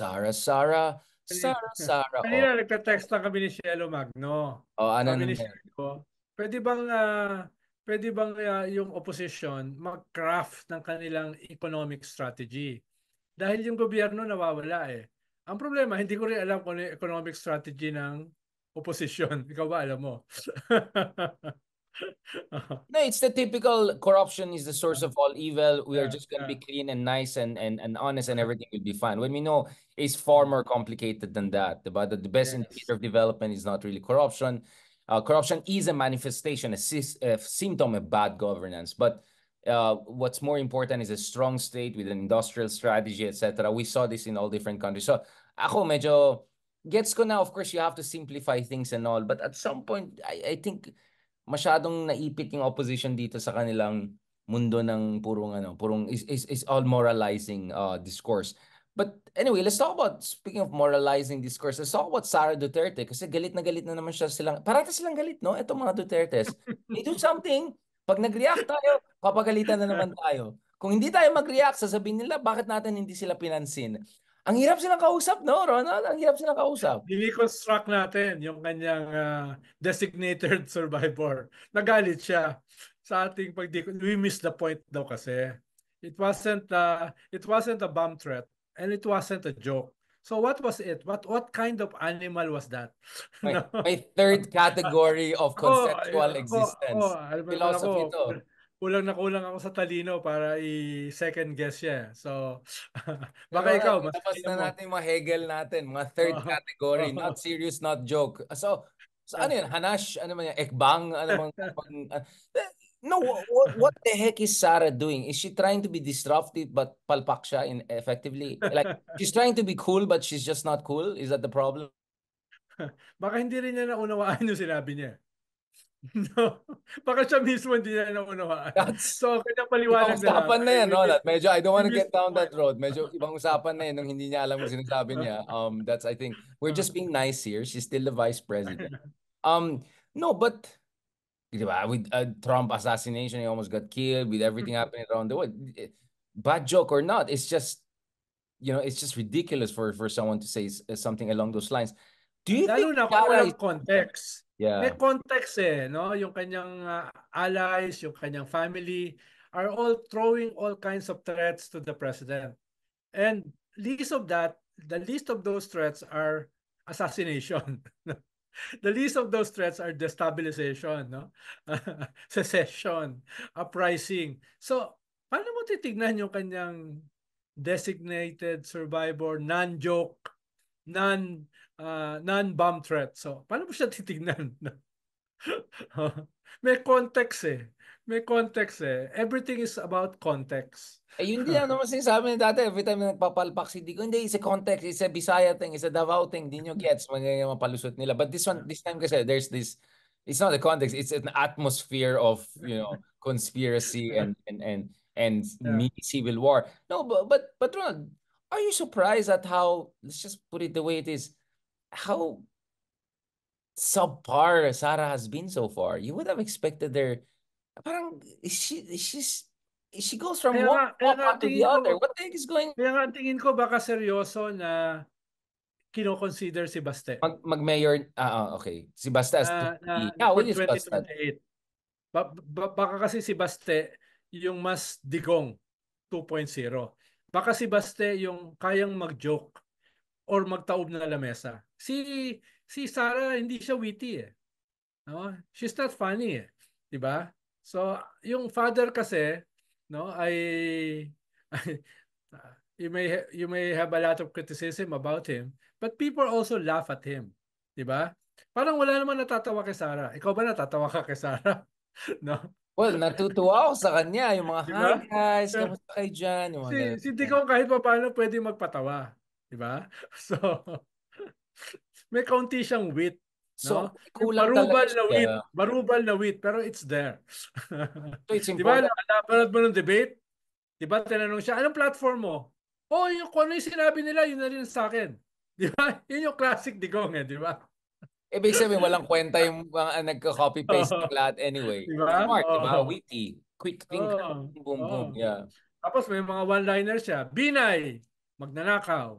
Sara, Sara, Sara, Sara. Kanina oh. nagka-text lang kami ni Shelo Magno. O, oh, ano kami ni pwede bang, uh, pwede bang uh, yung opposition mag-craft ng kanilang economic strategy? Dahil yung gobyerno nawawala eh. Ang problema, hindi ko rin alam kung ano yung economic strategy ng opposition. Ikaw ba alam mo? no, it's the typical corruption is the source of all evil. We yeah, are just going to yeah. be clean and nice and, and, and honest, and everything will be fine. When we know it's far more complicated than that. But the, the best yes. indicator of development is not really corruption. Uh, corruption is a manifestation, a, a, symptom of bad governance. But uh, what's more important is a strong state with an industrial strategy, etc. We saw this in all different countries. So, ako medyo gets ko now. Of course, you have to simplify things and all. But at some point, I, I think masyadong naipit yung opposition dito sa kanilang mundo ng purong ano, purong is is, is all moralizing uh, discourse. But anyway, let's talk about, speaking of moralizing discourse, let's talk about Sara Duterte kasi galit na galit na naman siya silang, parata silang galit, no? Itong mga Dutertes. They do something, pag nag-react tayo, papagalitan na naman tayo. Kung hindi tayo mag-react, sasabihin nila, bakit natin hindi sila pinansin? Ang hirap silang kausap, no, Ronald? Ang hirap silang kausap. I-reconstruct natin yung kanyang uh, designated survivor. Nagalit siya sa ating pag We missed the point daw kasi. It wasn't, uh, it wasn't a bomb threat and it wasn't a joke. So what was it? What what kind of animal was that? Right. My third category of oh, conceptual oh, existence. Oh, oh, Philosophy ko, to kulang na kulang ako sa talino para i-second guess siya. Eh. So, baka ikaw. tapos na mo. natin yung mga Hegel natin, mga third oh, category, oh, not serious, not joke. So, so ano yun? Hanash, ano man yan? Ekbang? Ano man, pag, uh, eh, no, what, what the heck is Sarah doing? Is she trying to be disruptive but palpak siya in, effectively? Like, she's trying to be cool but she's just not cool? Is that the problem? baka hindi rin niya naunawaan yung sinabi niya. No. Baka siya mismo hindi na naunawaan. That's, so, kaya paliwanag na. Usapan na yan, that. Medyo, I don't want to get down that road. Medyo ibang usapan na yan nung hindi niya alam kung sinasabi niya. Um, that's, I think, we're just being nice here. She's still the vice president. Um, no, but, di ba, with uh, Trump assassination, he almost got killed, with everything mm-hmm. happening around the world. Eh, bad joke or not, it's just, you know, it's just ridiculous for, for someone to say something along those lines. Do you Lalo think... na kung walang context. Yeah. May context eh, no? Yung kanyang uh, allies, yung kanyang family are all throwing all kinds of threats to the president. And least of that, the least of those threats are assassination. the least of those threats are destabilization, no? secession, uprising. So, paano mo titignan yung kanyang designated survivor, non-joke non uh, non-bomb threat. So, paano mo siya titignan? Oh, may context eh. May context eh. Everything is about context. Eh, yun din ano naman sinasabi ni dati. Every time nagpapalpak si Dico, hindi, it's a context, it's a Bisaya thing, it's a Davao thing. Di nyo gets, magiging mapalusot nila. But this one, this time kasi, there's this, it's not the context, it's an atmosphere of, you know, conspiracy and, and, and, and yeah. civil war. No, but, but, but Ronald, are you surprised at how let's just put it the way it is how subpar Sarah has been so far you would have expected there parang she she's she goes from kaya one kaya to the ko, other what the heck is going kaya nga tingin ko baka seryoso na kino si Baste. Mag, mag-mayor, ah, uh, okay. Si Baste as uh, uh, yeah, what is Baste? Ba, ba, baka kasi si Baste yung mas digong 2.0 Baka si Baste yung kayang mag-joke or magtaob na lamesa. Si si Sara hindi siya witty eh. No? She's not funny eh. 'Di ba? So, yung father kasi no ay, you may you may have a lot of criticism about him, but people also laugh at him. 'Di ba? Parang wala naman natatawa kay Sara. Ikaw ba natatawa ka kay Sara? no? Well, natutuwa ako sa kanya. Yung mga, diba? hi guys, kamusta kayo dyan? Yung si, mga... si Dicong kahit pa paano pwede magpatawa. Di ba? So, may kaunti siyang wit. No? So, kulang barubal talaga. na wit. Yeah. Barubal na wit, pero it's there. so, it's important. Diba, napanood mo ng debate? Diba, tinanong siya, anong platform mo? Oh, yung kung ano yung sinabi nila, yun na rin sa akin. Di ba? Yun yung classic digong eh, di ba? Ibig sabihin, walang kwenta yung mga uh, nagka-copy-paste ng lahat anyway. Diba? Smart, oh. diba? Witty. Quick think. Oh. Boom, boom. Oh. Yeah. Tapos may mga one-liners siya. Binay, magnanakaw.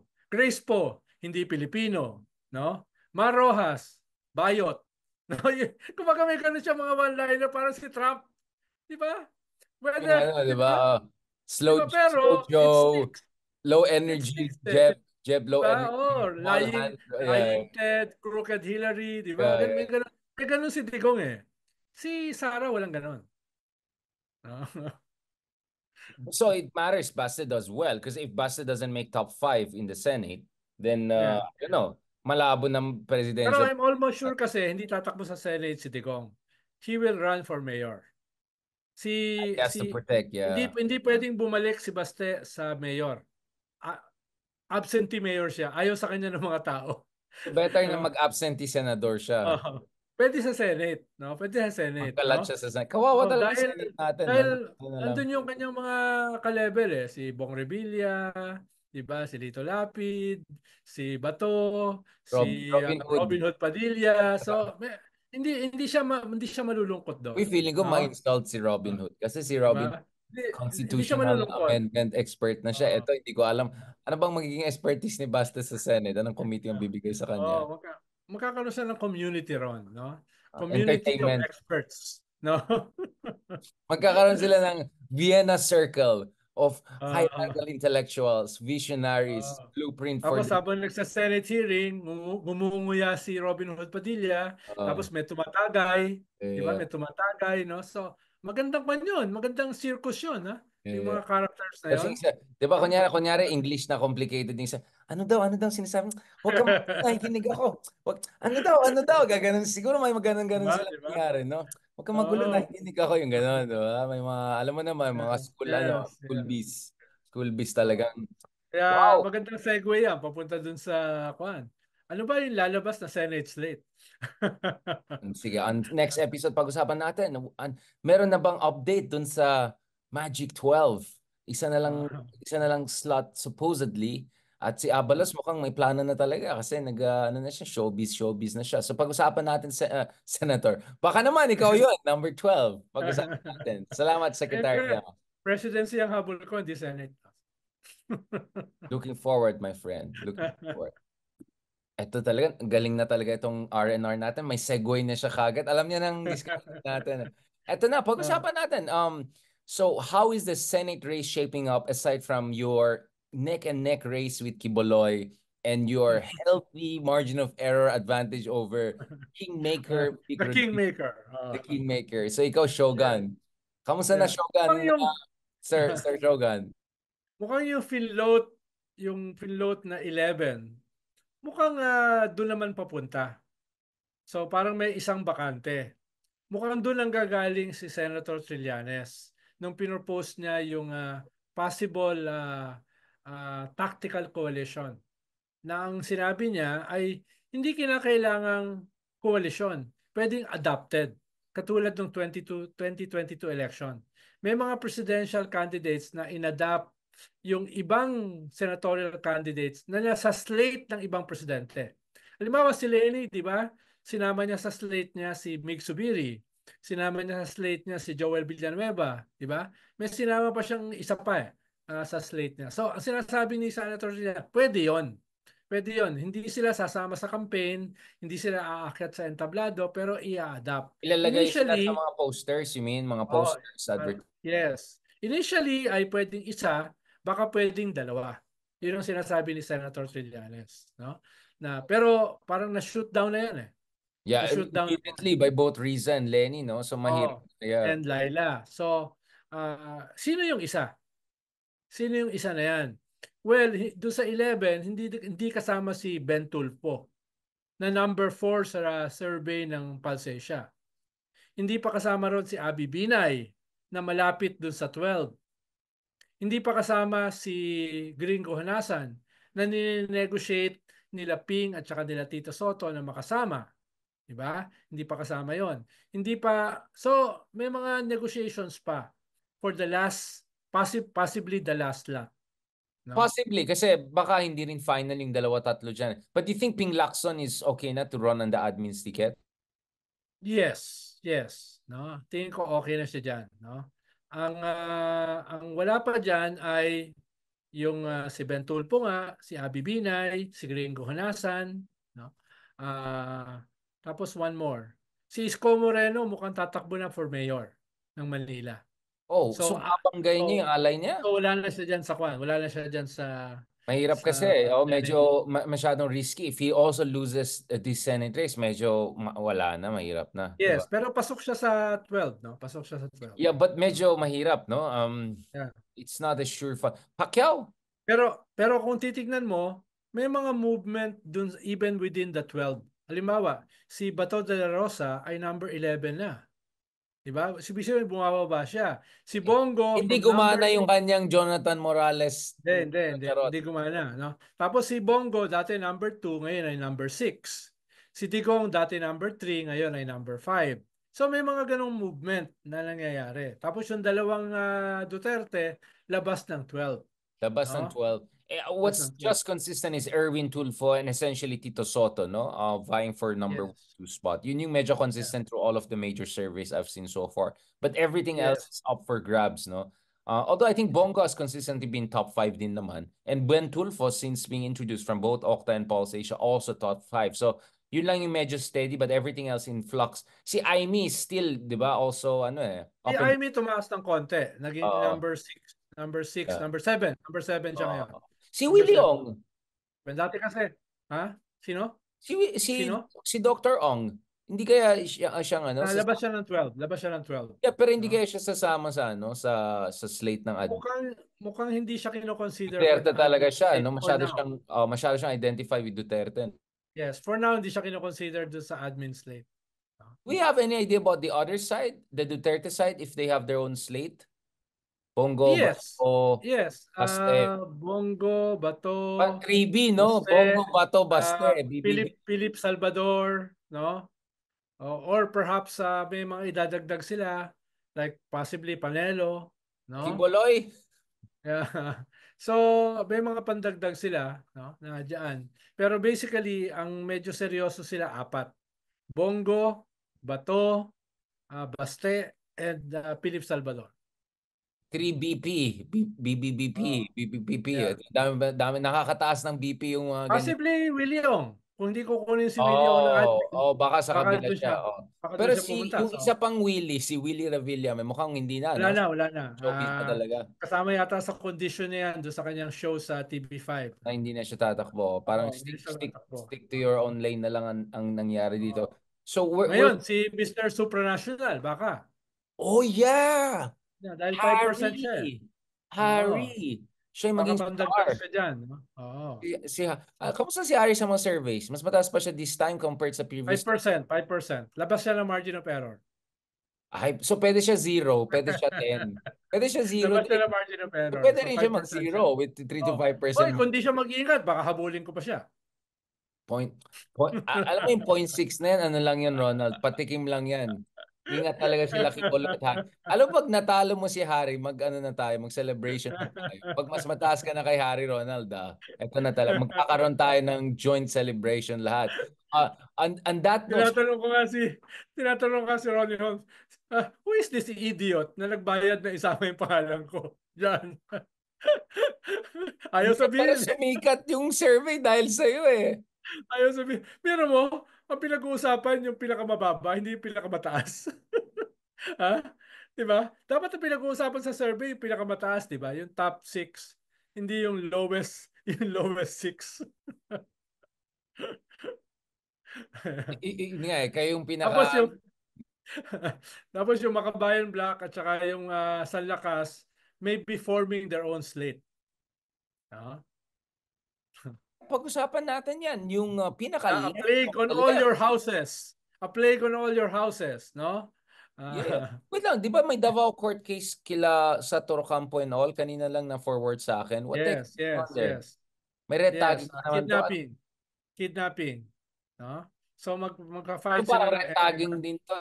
po, hindi Pilipino. No? Marojas, bayot. No? Kumbaga may ganun siya mga one-liner para si Trump. Di ba? Whether, ano, yeah, ano, di ba? Ah, slow, diba? Pero, slow Joe, low energy, Jeff. Jeb Lowe. Ah, oh, lying, lying Ted, Crooked Hillary, di ba? Uh, may, ganun, may ganun si Digong eh. Si Sarah walang ganun. so it matters Basta does well because if Basta doesn't make top five in the Senate, then uh, yeah. you know, malabo ng presidential. Pero I'm almost sure kasi hindi tatakbo sa Senate si Digong. He will run for mayor. Si, si to protect, yeah. Hindi, hindi pwedeng bumalik si Baste sa mayor absentee mayor siya. Ayaw sa kanya ng mga tao. Better na mag-absentee senador siya. Uh, pwede sa Senate, no? Pwede sa Senate. Magkalat no? siya sa Senate. Kawawa oh, talaga dahil, Senate natin. Dahil no? Ano andun yung kanyang mga kalebel eh. Si Bong Revilla, di ba? Si Lito Lapid, si Bato, Rob, si Robin ano, Hood. Robin Hood Padilla. So, may, hindi hindi siya ma, hindi siya malulungkot daw. We feeling ko no? ma-insult si Robin ah. Hood kasi si Robin diba? constitutional hindi, hindi amendment expert na siya. Uh, Ito, hindi ko alam ano bang magiging expertise ni Basta sa Senate? Anong committee ang bibigay sa kanya? Oh, magka- magkakaroon siya ng community ron, no? Ah, community of experts, no? magkakaroon sila ng Vienna Circle of uh, ah, ah. high-level intellectuals, visionaries, uh, blueprint for... Tapos habang nagsa-Senate hearing, gumunguya si Robin Hood Padilla, uh, tapos may tumatagay, yeah. di ba? May tumatagay, no? So, magandang man yun, magandang circus yun, ha? Yung mga characters na yun. di ba, kunyari, kunyari, English na complicated yung sa, ano daw, ano daw, sinasabi, huwag ka nakikinig ako. Wag, ano daw, ano daw, gaganon, siguro may maganon-ganon diba, sila diba? nangyari, no? Huwag ka magulo, oh. nakikinig ako, yung gano'n, di May mga, alam mo naman, mga school, ano, yes, ano, school yes. bees. School bees talagang. Kaya, wow. magandang segue yan, papunta dun sa, kuan. Ano ba yung lalabas na Senate slate? Hmm, sige, on next episode, pag-usapan natin. An- meron na bang update dun sa Magic 12. Isa na lang ah. isa na lang slot supposedly at si Abalos hmm. mukhang may plano na talaga kasi nag uh, ano na siya, showbiz, showbiz na siya. So pag-usapan natin sa uh, Senator. Baka naman ikaw 'yon, number 12. Pag-usapan natin. Salamat Secretary. Presidency ang habol ko, hindi Senate. Looking forward, my friend. Looking forward. Ito talaga, galing na talaga itong R&R natin. May segue na siya kagad. Alam niya ng discussion natin. Ito na, pag-usapan ah. natin. Um, So how is the Senate race shaping up aside from your neck and neck race with Kiboloy and your healthy margin of error advantage over Kingmaker? the Kingmaker. Uh, the Kingmaker. So ikaw, Shogun. Yeah. Kamusta yeah. na Shogun? yung... Uh, sir, Sir Shogun. Mukhang yung Finloat, yung Finloat na 11, mukhang uh, ah, doon naman papunta. So parang may isang bakante. Mukhang doon lang gagaling si Senator Trillanes nung pinropose niya yung uh, possible uh, uh, tactical coalition na ang sinabi niya ay hindi kinakailangang coalition, pwedeng adopted katulad ng 22, 2022 election. May mga presidential candidates na inadapt yung ibang senatorial candidates na nasa slate ng ibang presidente. Halimbawa si Lenny, di ba? Sinama niya sa slate niya si Mig Subiri sinama niya sa slate niya si Joel Villanueva, di ba? May sinama pa siyang isa pa uh, sa slate niya. So, ang sinasabi ni Senator Rina, pwede yon Pwede yon Hindi sila sasama sa campaign, hindi sila aakyat sa entablado, pero i-adapt. Ilalagay Initially, sila sa mga posters, you mean? Mga oh, posters, oh, Uh, yes. Initially, ay pwedeng isa, baka pwedeng dalawa. Yun ang sinasabi ni Senator Trillanes. No? Na, pero parang na-shoot down na yan eh. Yeah, shoot down immediately by both reason, Lenny, no? So mahirap. Oh, yeah. And Laila. So, uh, sino yung isa? Sino yung isa na yan? Well, do sa 11, hindi hindi kasama si Ben Tulfo na number 4 sa survey ng Palsesia. Hindi pa kasama ron si Abi Binay na malapit dun sa 12. Hindi pa kasama si Gringo Hanasan na ninegotiate nila Ping at saka nila Tito Soto na makasama. 'Di ba? Hindi pa kasama 'yon. Hindi pa so may mga negotiations pa for the last possi possibly the last lot. No? Possibly kasi baka hindi rin final yung dalawa tatlo diyan. But you think Ping Lacson is okay na to run on the admin's ticket? Yes, yes, no. Tingin ko okay na siya diyan, no. Ang uh, ang wala pa diyan ay yung uh, si Ben po nga, si Abi si Gringo Hanasan, no? Uh, tapos one more. Si Isko Moreno mukhang tatakbo na for mayor ng Manila. Oh, so, so ah, abanggay so, niya yung alay niya? So wala na siya dyan sa kwan. Wala na siya dyan sa... Mahirap sa, kasi. Eh. Oh, medyo masyadong risky. If he also loses uh, this Senate race, medyo wala na, mahirap na. Yes, diba? pero pasok siya sa 12, no? Pasok siya sa 12. Yeah, but medyo mahirap, no? Um, yeah. It's not a sure... Fa- Pacquiao? Pero, pero kung titignan mo, may mga movement dun, even within the 12 Halimbawa, si Bato de la Rosa ay number 11 na. Diba? Si Bishop bumababa siya. Si Bongo... Hindi gumana yung kanyang Jonathan Morales. Hindi, hindi, hindi, hindi gumana. No? Tapos si Bongo, dati number 2, ngayon ay number 6. Si Tigong, dati number 3, ngayon ay number 5. So may mga ganong movement na nangyayari. Tapos yung dalawang uh, Duterte, labas ng 12. Labas no? ng 12. Eh, what's just consistent is Erwin Tulfo and essentially Tito Soto, no? Uh, vying for number yes. two spot. You knew major consistent yeah. through all of the major surveys I've seen so far. But everything yes. else is up for grabs, no? Uh, although I think Bongo has consistently been top five din naman. And Ben Tulfo, since being introduced from both Okta and Pulse Asia, also top five. So, yun lang yung medyo steady but everything else in flux. Si Aimee still, di ba, also ano eh. Si Aimee tumaas ng konti. Naging uh, number six. Number six, yeah. number seven. Number seven siya uh, ngayon. Si Willie Ong. Dati kasi, ha? Sino? Si si Sino? si Dr. Ong. Hindi kaya siya ah, siyang ano? Ah, labas siya ng 12. Labas siya ng 12. Yeah, pero hindi uh, kaya siya sasama sa ano sa sa slate ng ad. Mukhang mukhang hindi siya kinoconsider. consider Duterte talaga siya, no? Masyado siyang oh, masyado siyang identify with Duterte. Yes, for now hindi siya kinoconsider do sa admin slate. We have any idea about the other side, the Duterte side if they have their own slate? Bongo, yes. Bato, yes. Baste. Uh, Bongo, Bato. Pa, 3B, no? Baste, Bongo, Bato, Baste. Uh, ah, BB. Philip, Philip Salvador, no? Uh, or perhaps uh, may mga idadagdag sila like possibly Panelo, no? Kiboloy. Yeah. So, may mga pandagdag sila, no? Na diyan. Pero basically, ang medyo seryoso sila apat. Bongo, Bato, uh, Baste, and uh, Philip Salvador. 3BP, BBBP, BBBP. Yeah. Dami, dami, nakakataas ng BP yung mga uh, Possibly William. Kung hindi ko kunin si William oh, na Oh, baka sa baka kabila siya. siya. Oh. Pero siya si pumunta, yung so. isa pang Willie, si Willie Revilla, may mukhang hindi na. Wala no? na, wala na. Showbiz na ah, talaga. Kasama yata sa condition niya yan doon sa kanyang show sa TV5. Na hindi na siya tatakbo. Parang oh, stick, stick, tatakbo. stick to your own lane na lang ang, ang nangyari dito. Oh. So we're, Ngayon, we're... si Mr. Supranational, baka. Oh yeah! Yeah, dahil 5% siya. eh. Harry. Siya yung maging star. Siya dyan. no? Oo. Si, si, ah, kamusta si Harry sa mga surveys? Mas mataas pa siya this time compared sa previous. 5%, 5%. Labas siya ng margin of error. Ay, so pwede siya 0, pwede siya 10. Pwede siya 0. Labas siya ng margin of error. Pwede rin siya mag-0 with 3 to 5%. Oy, kung di siya mag-iingat, baka habulin ko pa siya. Point, point, ah, alam mo yung 0.6 na yan, ano lang yun, Ronald? Patikim lang yan. Ingat talaga si Lucky Cole at Harry. Alam pag natalo mo si Harry, mag ano na tayo, mag celebration na tayo. Pag mas mataas ka na kay Harry Ronald, ah, ito na talaga. Magkakaroon tayo ng joint celebration lahat. Uh, ah, and, and that knows... Tinatanong ko nga si, tinatanong ka si Ronnie Holmes, uh, who is this idiot na nagbayad na isama yung pangalan ko? Yan. Ayaw sabihin. Pero sumikat yung survey dahil sa'yo eh. Ayaw sabihin. Pero mo, ang pinag-uusapan yung pinakamababa, hindi yung pinakamataas. ha? 'Di ba? Dapat ang pinag-uusapan sa survey yung pinakamataas, 'di ba? Yung top 6, hindi yung lowest, yung lowest 6. Nga eh, kayo yung pinaka Tapos yung Tapos yung Makabayan Black at saka yung uh, ah, Sanlakas may be forming their own slate. No? Ah? pag-usapan natin yan, yung uh, ah, pinaka- ah, A plague on all your houses. A plague on all your houses, no? Ah. Yeah. Wait lang, di ba may Davao court case kila sa Torocampo and all? Kanina lang na forward sa akin. What yes, yes, yes. May red yes. na naman Kidnapping. To. Kidnapping. No? So mag magka-file so, sila. red tagging din to.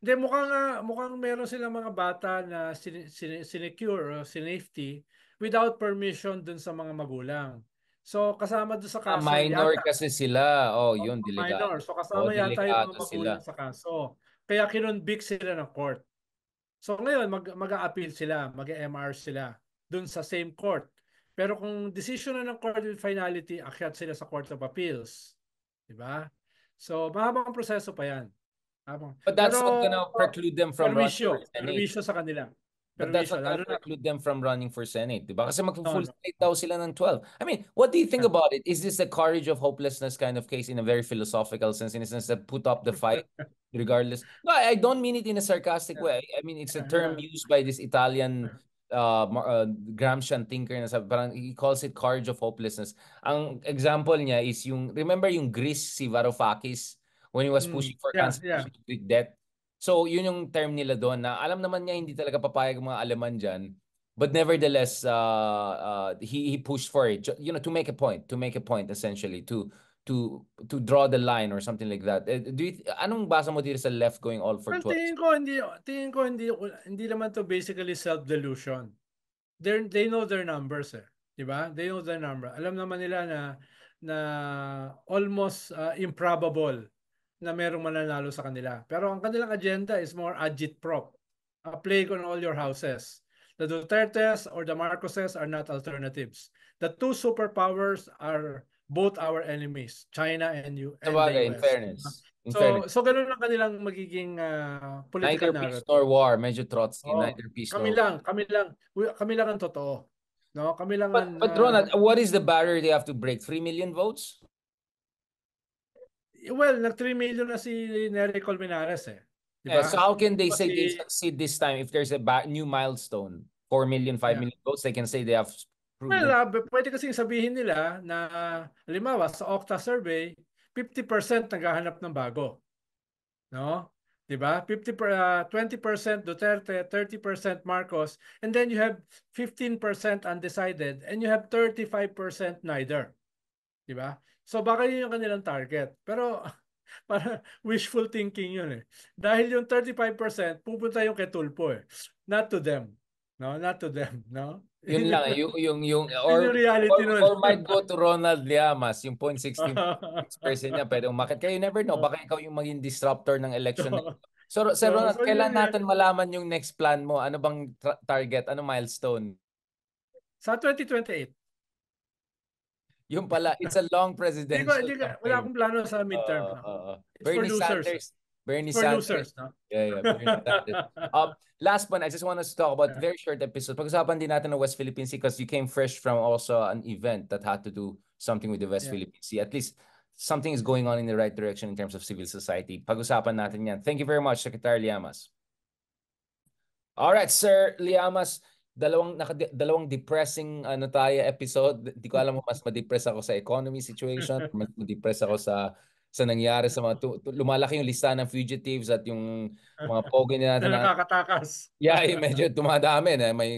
Hindi, mukhang, uh, mukhang meron silang mga bata na sin, sin, sinecure o sinafety without permission dun sa mga magulang. So kasama doon sa kaso. Ah, minor yata, kasi sila. Oh, oh yun, oh, Minor. So kasama oh, yata yung mga magulang sa kaso. Kaya kinonvict sila ng court. So ngayon, mag, mag-a-appeal sila, mag-MR sila doon sa same court. Pero kung decision na ng court with finality, akyat sila sa Court of Appeals. Diba? So mahabang proseso pa yan. Habang. But that's Pero, not gonna preclude them from permisyo, permisyo sa kanila. But that's not going to preclude them from running for Senate, di ba? Kasi mag-full no, daw sila ng 12. I mean, what do you think about it? Is this a courage of hopelessness kind of case in a very philosophical sense, in a sense that put up the fight regardless? No, I don't mean it in a sarcastic way. I mean, it's a term used by this Italian uh, uh, Gramscian thinker na he calls it courage of hopelessness. Ang example niya is yung, remember yung Greece si Varoufakis when he was mm. pushing for yeah, cancellation yeah. of debt? So yun yung term nila doon na alam naman niya hindi talaga papayag mga alaman dyan. But nevertheless, uh, uh, he, he pushed for it, you know, to make a point, to make a point essentially, to to to draw the line or something like that. Eh, do you, anong basa mo dito sa left going all for 12? Tingin ko hindi tingin ko hindi hindi naman to basically self delusion. They they know their numbers eh. 'Di ba? They know their number. Alam naman nila na na almost uh, improbable na merong mananalo sa kanila. Pero ang kanilang agenda is more agitprop, a plague on all your houses. The Dutertes or the Marcoses are not alternatives. The two superpowers are both our enemies, China and you. Sabagay, in fairness. Ah, in so, fairness. so ganun ang kanilang magiging uh, political neither narrative. peace nor war, medyo Trotsky, oh, neither peace kami nor lang, war. Kami lang, kami lang ang totoo. No, kami lang but, ang, but Ronald, uh, what is the barrier they have to break? 3 million votes? well, nag-3 million na si Nery Colmenares eh. Diba? Yeah, so how can they say they succeed this time if there's a new milestone? 4 million, 5 yeah. million votes, they can say they have proven. Well, uh, pwede kasi sabihin nila na, halimbawa, sa Okta survey, 50% naghahanap ng bago. No? 'di ba? 50 per, uh, ah, 20% Duterte, 30% Marcos, and then you have 15% undecided and you have 35% neither. 'Di ba? So baka yun yung kanilang target. Pero para wishful thinking yun eh. Dahil yung 35% pupunta yung kay Tulpo eh. Not to them. No, not to them, no? Yun lang, yung, yung, yung, or, yung reality or, nun. or might go to Ronald Llamas, yung 0.16% niya, pero umakit. Kayo never know, baka ikaw yung maging disruptor ng election na ito. So, Sir so, Ronald, so, kailan yun, natin malaman yung next plan mo? Ano bang target? Ano milestone? Sa 2028. Yung pala, it's a long presidential. Di ba, di ka, wala akong plano sa midterm. Uh, uh, uh. It's Bernie for losers. Sanders. Bernie for Sanders. Losers, no? Yeah, yeah. Bernie Sanders. Uh, last one, I just want us to talk about very short episode. Pag-usapan din natin ng West Philippine Sea because you came fresh from also an event that had to do something with the West yeah. Philippine Sea. At least something is going on in the right direction in terms of civil society. Pag-usapan natin yan. Thank you very much, Secretary Liamas. All right, Sir Liamas dalawang naka, dalawang depressing ano tayo episode. Di ko alam mo mas ma-depress ako sa economy situation, mas ma-depress ako sa sa nangyari sa mga tu- lumalaki yung listahan ng fugitives at yung mga pogi na natin. na nakakatakas. Yeah, eh, medyo tumadami na. Eh. May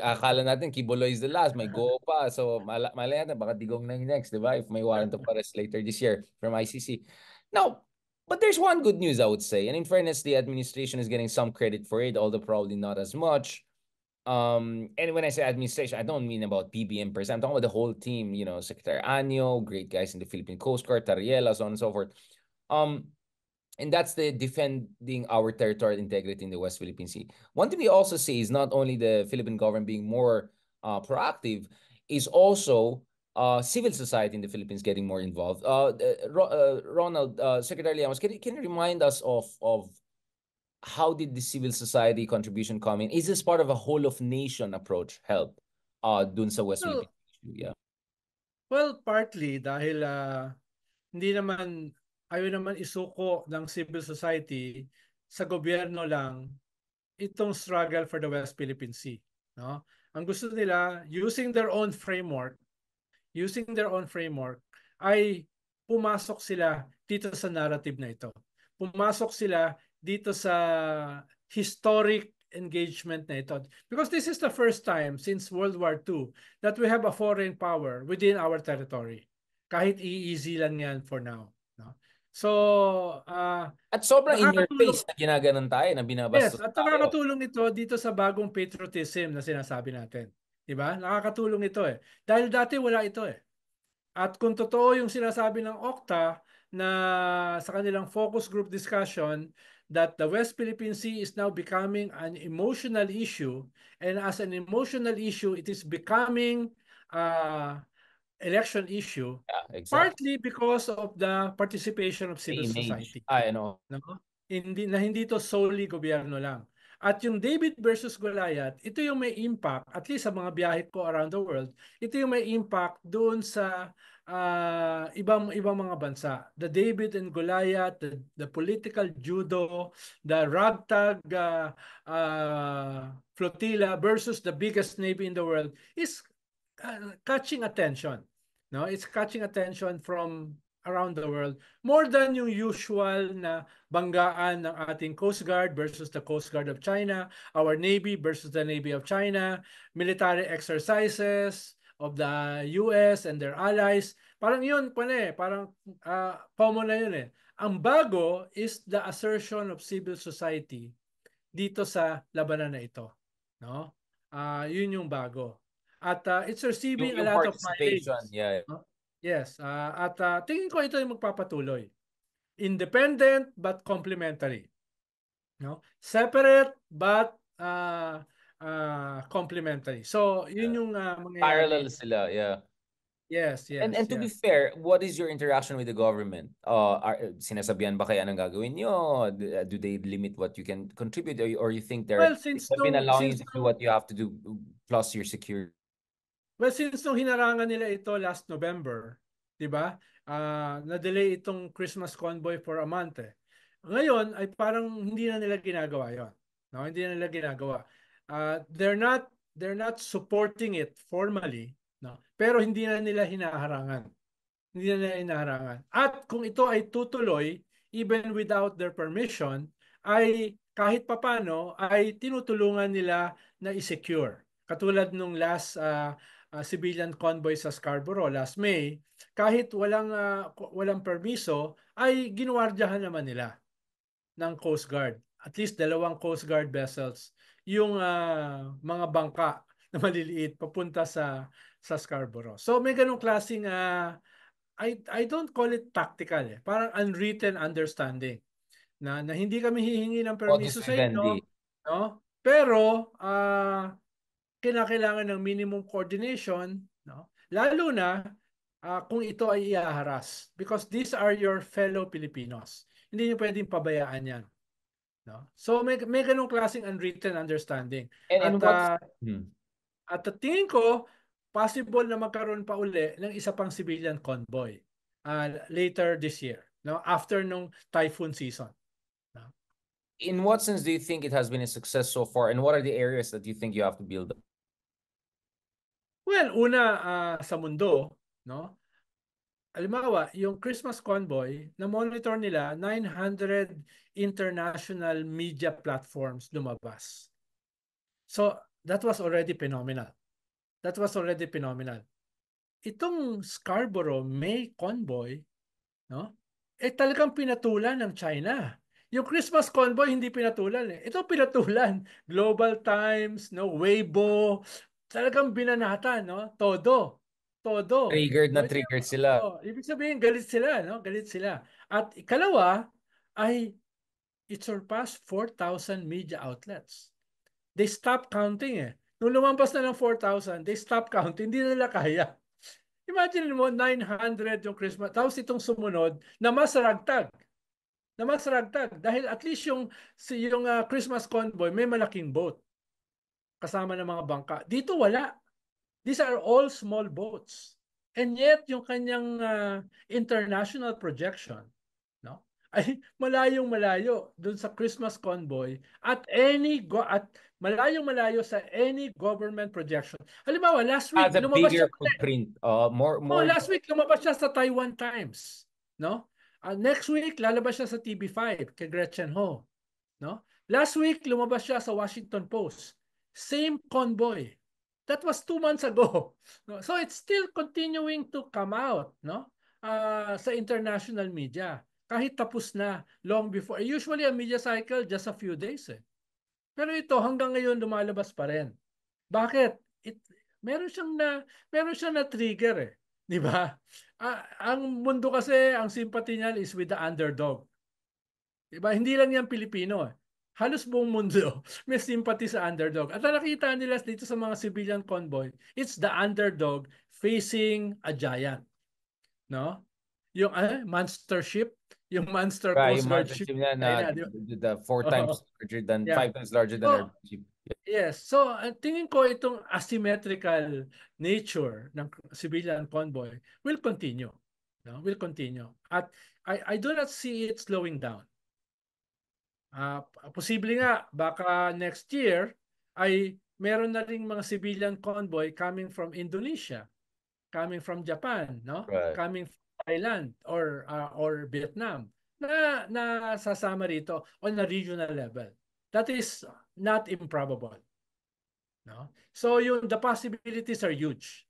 akala natin Kibolo is the last, may go pa. So mal- malaya natin baka digong na next, di ba? If may warrant of arrest later this year from ICC. Now, But there's one good news, I would say. And in fairness, the administration is getting some credit for it, although probably not as much. Um, and when I say administration, I don't mean about PBM per se. I'm talking about the whole team, you know, Secretary Anio, great guys in the Philippine Coast Guard, Tariela, so on and so forth. Um, and that's the defending our territorial integrity in the West Philippine Sea. One thing we also see is not only the Philippine government being more uh, proactive, is also uh, civil society in the Philippines getting more involved. Uh, uh, Ronald, uh, Secretary Llamas, can, you, can you remind us of, of how did the civil society contribution come in? Is this part of a whole of nation approach help uh, dun sa West well, Philippine Yeah. Well, partly dahil uh, hindi naman, ayaw naman isuko ng civil society sa gobyerno lang itong struggle for the West Philippine Sea. No? Ang gusto nila, using their own framework, using their own framework, ay pumasok sila dito sa narrative na ito. Pumasok sila dito sa historic engagement na ito. Because this is the first time since World War II that we have a foreign power within our territory. Kahit i-easy lang yan for now. No? So, uh, at sobrang in your face na ginaganon tayo, na binabastos yes, at nakakatulong ito dito sa bagong patriotism na sinasabi natin. Diba? Nakakatulong ito eh. Dahil dati wala ito eh. At kung totoo yung sinasabi ng Okta na sa kanilang focus group discussion that the West Philippine Sea is now becoming an emotional issue. And as an emotional issue, it is becoming uh, election issue, yeah, exactly. partly because of the participation of civil society. Ah, I know. No? Hindi, na hindi to solely gobyerno lang. At yung David versus Goliath, ito yung may impact, at least sa mga biyahe ko around the world, ito yung may impact doon sa uh, ibang, ibang mga bansa. The David and Goliath, the, the political judo, the ragtag uh, uh, flotilla versus the biggest navy in the world is uh, catching attention. No, it's catching attention from around the world, more than yung usual na banggaan ng ating Coast Guard versus the Coast Guard of China, our Navy versus the Navy of China, military exercises of the US and their allies. Parang yun pa na eh. Parang uh, ah, common na yun eh. Ang bago is the assertion of civil society dito sa labanan na ito. No? Uh, yun yung bago. At uh, it's receiving yung a lot of mileage. Yeah. No? Yes, uh, at uh, tingin ko ito yung magpapatuloy. Independent but complementary. No? Separate but uh, uh, complementary. So, yun yung uh, mga parallel sila, yeah. Yes, yes. And and yes. to be fair, what is your interaction with the government? Uh, are, sinasabihan ba kaya ng gagawin niyo? Do, they limit what you can contribute or you, or you think they're well, since they've been allowing you to do what you have to do plus your security? Well, since nung hinarangan nila ito last November, 'di ba? Uh, na-delay itong Christmas convoy for a month. Eh. Ngayon ay parang hindi na nila ginagawa 'yon. No, hindi na nila ginagawa. Uh, they're not they're not supporting it formally, no. Pero hindi na nila hinaharangan. Hindi na nila hinaharangan. At kung ito ay tutuloy even without their permission, ay kahit papano ay tinutulungan nila na i-secure. Katulad nung last uh, uh, civilian convoy sa Scarborough last May, kahit walang uh, walang permiso ay ginuwardyahan naman nila ng Coast Guard. At least dalawang Coast Guard vessels yung uh, mga bangka na maliliit papunta sa sa Scarborough. So may ganung klaseng uh, I I don't call it tactical eh. Parang unwritten understanding na, na hindi kami hihingi ng permiso sa inyo, no? Pero uh, kinakailangan ng minimum coordination, no? lalo na uh, kung ito ay iaharas because these are your fellow Filipinos. Hindi niyo pwedeng pabayaan yan. No? So may, may ganung klaseng unwritten understanding. And, at, uh, hmm. at tingin ko, possible na magkaroon pa uli ng isa pang civilian convoy uh, later this year, no? after nung typhoon season. No? In what sense do you think it has been a success so far and what are the areas that you think you have to build up? Well, una uh, sa mundo, no? Halimbawa, yung Christmas Convoy, na-monitor nila 900 international media platforms lumabas. So, that was already phenomenal. That was already phenomenal. Itong Scarborough May Convoy, no? Eh talagang pinatulan ng China. Yung Christmas convoy hindi pinatulan eh. Ito pinatulan. Global Times, no Weibo, talagang binanatan, no? Todo. Todo. Triggered na triggered sila. Oh, ibig sabihin, galit sila, no? Galit sila. At ikalawa ay it surpassed 4,000 media outlets. They stopped counting eh. Nung lumampas na ng 4,000, they stopped counting. Hindi nila kaya. Imagine mo, 900 yung Christmas. Tapos itong sumunod na mas ragtag. Na mas ragtag. Dahil at least yung, yung uh, Christmas convoy, may malaking boat kasama ng mga bangka. Dito wala. These are all small boats. And yet yung kanyang uh, international projection no ay malayong malayo doon sa Christmas convoy at any go at malayong malayo sa any government projection. Halimbawa, last week As a lumabas bigger siya, footprint, uh, oh, more, more... Oh, last week lumabas siya sa Taiwan Times, no? Uh, next week lalabas siya sa TV5 kay Gretchen Ho, no? Last week lumabas siya sa Washington Post same convoy. That was two months ago. So it's still continuing to come out no? Uh, sa international media. Kahit tapos na, long before. Eh, usually a media cycle, just a few days. Eh. Pero ito, hanggang ngayon lumalabas pa rin. Bakit? It, meron siyang na, meron siyang na trigger eh. 'Di ba? Ah, ang mundo kasi, ang sympathy niya is with the underdog. 'Di ba? Hindi lang 'yan Pilipino eh halos buong mundo may sympathy sa underdog. At nakita nila dito sa mga civilian convoy, it's the underdog facing a giant. No? Yung uh, monster ship, yung monster yeah, coast yung guard ship. Na, na, the four uh-huh. times oh, larger than, yeah. five times larger than so, our ship. Yes. So, ah, tingin ko itong asymmetrical nature ng civilian convoy will continue. No? Will continue. At I, I do not see it slowing down. Uh, posible nga, baka next year ay meron na ring mga civilian convoy coming from Indonesia, coming from Japan, no? Right. Coming from Thailand or uh, or Vietnam na na sasama rito on a regional level. That is not improbable. No? So yung the possibilities are huge.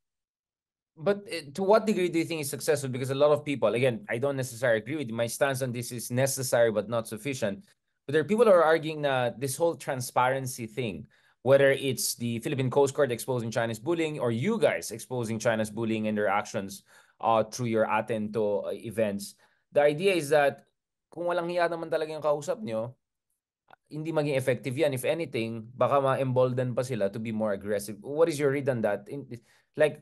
But eh, to what degree do you think is successful? Because a lot of people, again, I don't necessarily agree with My stance on this is necessary but not sufficient but there are people who are arguing that this whole transparency thing, whether it's the Philippine Coast Guard exposing China's bullying or you guys exposing China's bullying and their actions uh, through your Atento uh, events, the idea is that kung walang hiya naman talaga yung kausap nyo, hindi maging effective yan. If anything, baka ma-embolden pa sila to be more aggressive. What is your read on that? In, like,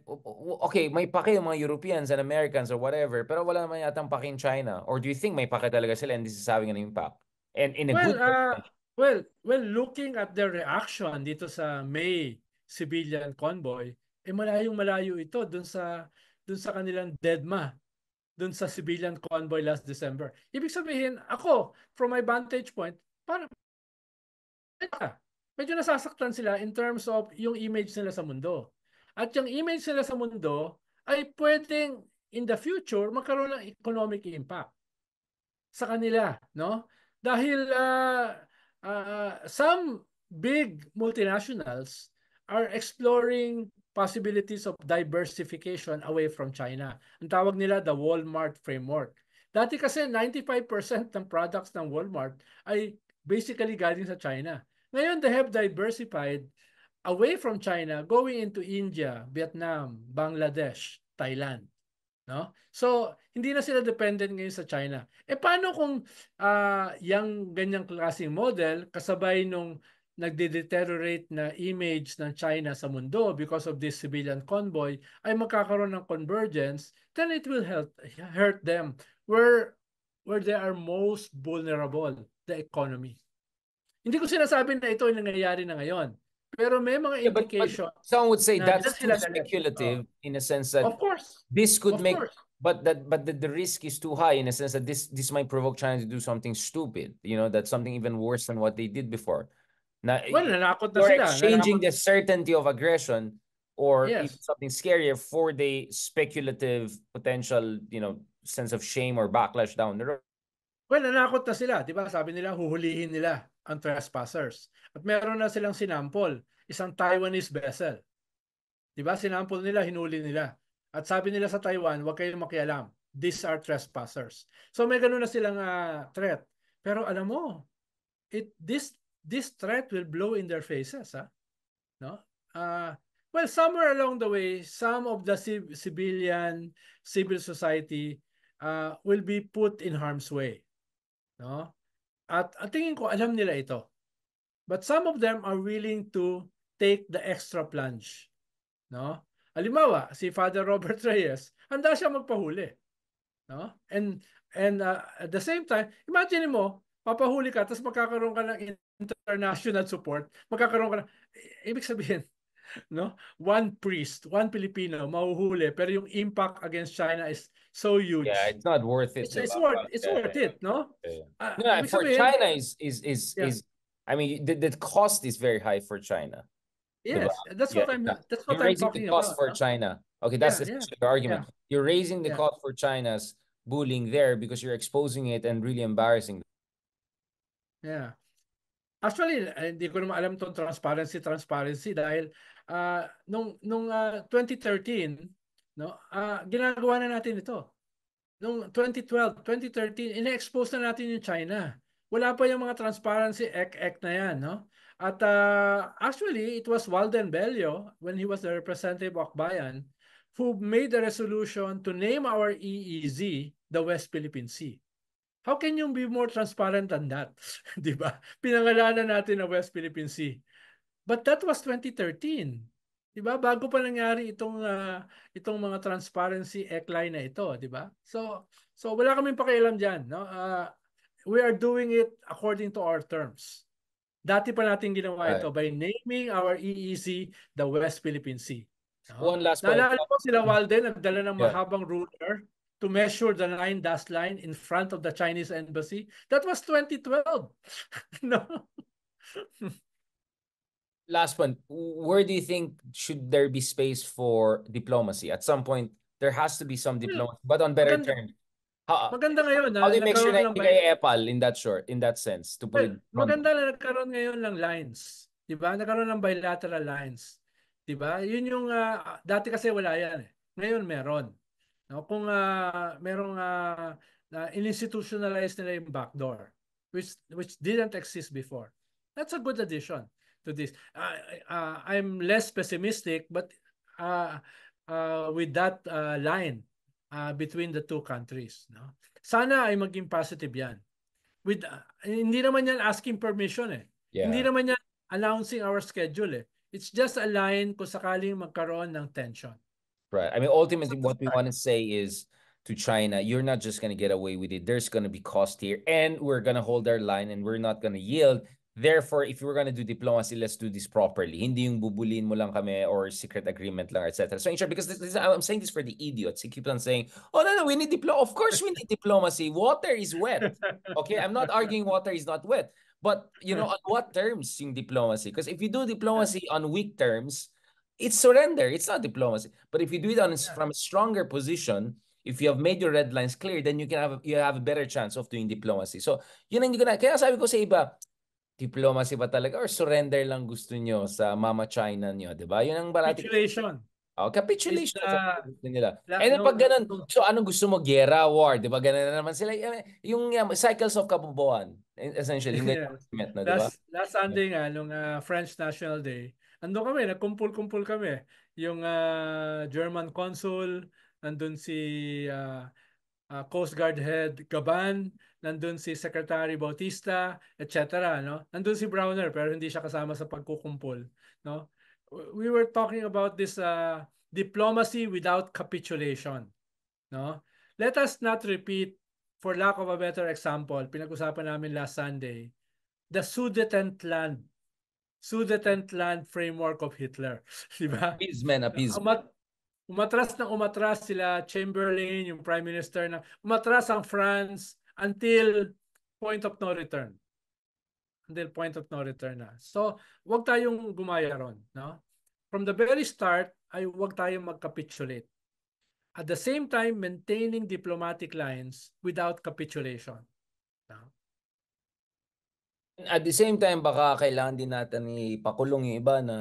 okay, may pake yung mga Europeans and Americans or whatever, pero wala naman yata ang pake in China. Or do you think may pake talaga sila and this is having an impact? and in a well, good uh, well well looking at the reaction dito sa May civilian convoy eh malayong malayo ito dun sa dun sa kanilang deadma dun sa civilian convoy last December ibig sabihin ako from my vantage point para medyo nasasaktan sila in terms of yung image nila sa mundo at yung image nila sa mundo ay pwedeng in the future magkaroon ng economic impact sa kanila no dahil uh, uh, some big multinationals are exploring possibilities of diversification away from China. Ang tawag nila the Walmart framework. Dati kasi 95% ng products ng Walmart ay basically galing sa China. Ngayon they have diversified away from China going into India, Vietnam, Bangladesh, Thailand. No? So, hindi na sila dependent ngayon sa China. E paano kung uh, ah, yung ganyang klaseng model kasabay nung nagde-deteriorate na image ng China sa mundo because of this civilian convoy ay magkakaroon ng convergence, then it will help, hurt them where, where they are most vulnerable, the economy. Hindi ko sinasabi na ito ay nangyayari na ngayon. Pero may mga yeah, But, but some would say that's too speculative uh, in a sense that of course. this could of make course. but that but the, the risk is too high in a sense that this this might provoke China to do something stupid, you know, that's something even worse than what they did before. Now, well, nanakot sila. exchanging the certainty of aggression or yes. something scarier for the speculative potential, you know, sense of shame or backlash down the road. Well, na sila, 'di ba? Sabi nila huhulihin nila ang trespassers. At meron na silang sinampol, isang Taiwanese vessel. Diba? ba? Sinampol nila, hinuli nila. At sabi nila sa Taiwan, huwag kayong makialam. These are trespassers. So may ganun na silang uh, threat. Pero alam mo, it this this threat will blow in their faces, ha? Ah. No? Uh, well, somewhere along the way, some of the civ- civilian civil society uh, will be put in harm's way. No? At, at tingin ko, alam nila ito. But some of them are willing to take the extra plunge. No? Halimbawa, si Father Robert Reyes, handa siya magpahuli. No? And and uh, at the same time, imagine mo, papahuli ka tapos magkakaroon ka ng international support, magkakaroon ka ng ibig sabihin, no? One priest, one Filipino mahuhuli pero yung impact against China is so huge. Yeah, it's not worth it. It's, it's worth it's yeah, worth yeah. it, no? Yeah, uh, no, for China is is is is. I mean, the, the cost is very high for China. Yes, that's what I'm. That's what You're I'm raising talking the cost about, for huh? China. Okay, that's the argument. You're raising the cost for China's bullying there because you're exposing it and really embarrassing. Yeah. Actually, hindi eh, ko naman alam tong transparency, transparency dahil uh, nung, nung uh, ah, 2013, No? Uh, ginagawa na natin ito. Noong 2012, 2013, ina-expose na natin yung China. Wala pa yung mga Transparency Act, Act na yan. No? At uh, actually, it was Walden Bellio, when he was the representative of Bayan, who made the resolution to name our EEZ the West Philippine Sea. How can you be more transparent than that? Di ba? Pinangalanan natin na West Philippine Sea. But that was 2013. 'di ba? Bago pa nangyari itong uh, itong mga transparency ekline na ito, 'di ba? So so wala kaming pakialam diyan, no? Uh, we are doing it according to our terms. Dati pa natin ginawa ito by naming our EEC the West Philippine Sea. No? One last Naalala point. ko sila Walden nagdala ng yeah. mahabang ruler to measure the nine dash line in front of the Chinese embassy. That was 2012. no. last one where do you think should there be space for diplomacy at some point there has to be some hmm. diplomacy but on better terms maganda ngayon na ah, nagkaroon you make sure na hindi kayo epal in that short in that sense to put well, maganda na nagkaroon ngayon ng lines di ba nagkaroon ng bilateral lines di ba yun yung uh, dati kasi wala yan eh. ngayon meron no kung uh, merong uh, na uh, institutionalize nila yung backdoor which which didn't exist before that's a good addition to this. I, am uh, less pessimistic, but uh, uh, with that line between the two countries. No? Sana ay maging positive yan. With, hindi naman yan asking permission eh. Yeah. Hindi naman yan announcing our schedule eh. It's just a line kung sakaling magkaroon ng tension. Right. I mean, ultimately, what we want to say is to China, you're not just going to get away with it. There's going to be cost here, and we're going to hold our line, and we're not going to yield. Therefore, if we're gonna do diplomacy, let's do this properly. Hindi yung bubulin mo lang kami or secret agreement lang, etc. So in short, because this, this, I'm saying this for the idiots. He keeps on saying, oh, no, no, we need diplomacy. Of course we need diplomacy. Water is wet. Okay, I'm not arguing water is not wet. But, you know, on what terms yung diplomacy? Because if you do diplomacy on weak terms, it's surrender. It's not diplomacy. But if you do it on, from a stronger position, if you have made your red lines clear, then you can have you have a better chance of doing diplomacy. So, yun ang hindi ko na, kaya sabi ko sa iba, diplomacy ba talaga or surrender lang gusto nyo sa Mama China nyo, di ba? Yun ang balati. Capitulation. Oh, capitulation uh, gusto nila. La, And no, pag ganun, no, so anong gusto mo? Gera, war, di ba? Ganun na naman sila. Eh, yung um, cycles of kabubuan, essentially. Yeah. Yung na, diba? last, last Sunday nga, nung uh, French National Day, ando kami, nagkumpul-kumpul kami. Yung uh, German consul, nandun si uh, uh, Coast Guard Head Gaban, nandun si Secretary Bautista, etc. No? Nandun si Browner pero hindi siya kasama sa pagkukumpol. No? We were talking about this uh, diplomacy without capitulation. No? Let us not repeat, for lack of a better example, pinag-usapan namin last Sunday, the Sudetenland Sudetenland framework of Hitler. Diba? Appeasement, appeasement. Umat umatras ng umatras sila Chamberlain, yung Prime Minister na umatras ang France, until point of no return. Until point of no return na. So, wag tayong gumaya ron. No? From the very start, ay wag tayong magcapitulate. At the same time, maintaining diplomatic lines without capitulation. No? At the same time, baka kailangan din natin ipakulong yung iba na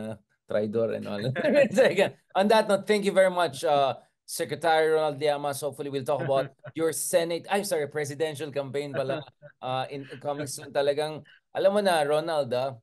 Tridor and all. On that note, thank you very much, uh, Secretary Ronald Llamas. Hopefully, we'll talk about your Senate, I'm sorry, presidential campaign pala uh, in coming soon. Talagang, alam mo na, Ronald, ah,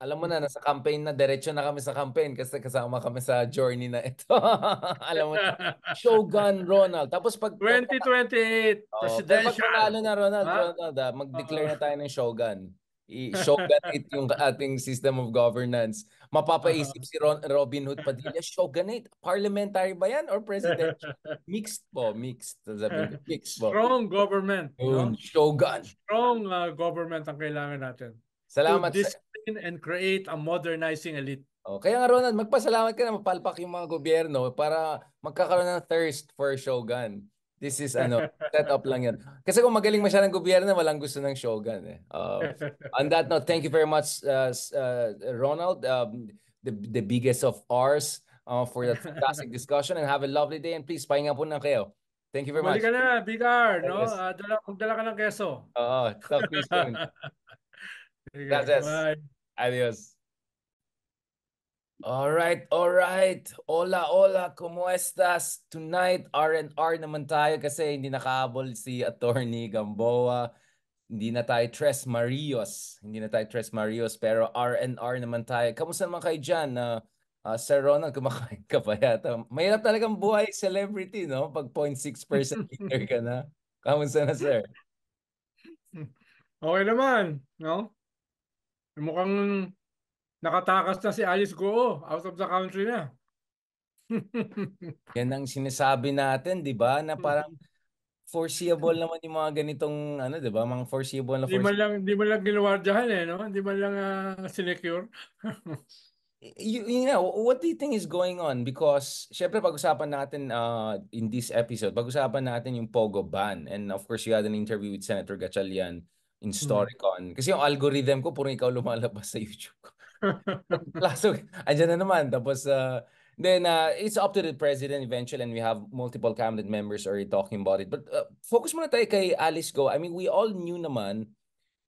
alam mo na, nasa campaign na, diretso na kami sa campaign kasi kasama kami sa journey na ito. alam mo na, Shogun Ronald. Tapos pag... 2028, oh, presidential. Pag na, Ronald, huh? Ronald ah, mag-declare na tayo ng Shogun. I-show ganit yung ating system of governance. Mapapaisip uh-huh. si Ron, Robin Hood Padilla, shogunate, Parliamentary ba yan or presidential? mixed po, mixed. Sabi, mixed po. Strong government. Yun, no? Shogun. Strong uh, government ang kailangan natin. Salamat. To discipline and create a modernizing elite. Oh, kaya nga Ronald, magpasalamat ka na mapalpak yung mga gobyerno para magkakaroon ng thirst for Shogun. This is ano, set up lang yan. Kasi kung magaling ng gobyerno, walang gusto ng Shogun. Eh. Uh, on that note, thank you very much, uh, uh, Ronald, um, the, the biggest of ours uh, for that fantastic discussion and have a lovely day and please, pahinga po na kayo. Thank you very Mali much. Mali ka na, Big R, no? Yes. Uh, dala, magdala ka ng keso. Oo, uh, talk to you soon. Gracias. Bye. Adios. All right, all right. Hola, hola. Como estas? Tonight, R&R naman tayo kasi hindi nakaabol si Attorney Gamboa. Hindi na tayo Tres Marios. Hindi na tayo Tres Marios, pero R&R naman tayo. Kamusta naman kayo dyan? Uh, uh, Sir Ronald, kumakain ka pa yata. Mahirap talagang buhay celebrity, no? Pag 0.6% leader ka na. Kamusta na, sir? Okay naman, no? Mukhang Nakatakas na si Alice Go, out of the country na. Yan ang sinasabi natin, 'di ba? Na parang foreseeable naman yung mga ganitong ano, 'di ba? Mga foreseeable na foreseeable. Hindi man lang hindi mo lang ginuwardiyahan eh, no? Hindi mo lang uh, sinecure. you, you know, what do you think is going on? Because, syempre, pag-usapan natin uh, in this episode, pag-usapan natin yung Pogo ban. And of course, you had an interview with Senator Gatchalian in hmm. Storycon. Mm-hmm. Kasi yung algorithm ko, puro ikaw lumalabas sa YouTube ko. Last week, andyan na naman. Tapos, uh, then uh, it's up to the president eventually and we have multiple cabinet members already talking about it. But uh, focus muna tayo kay Alice Go. I mean, we all knew naman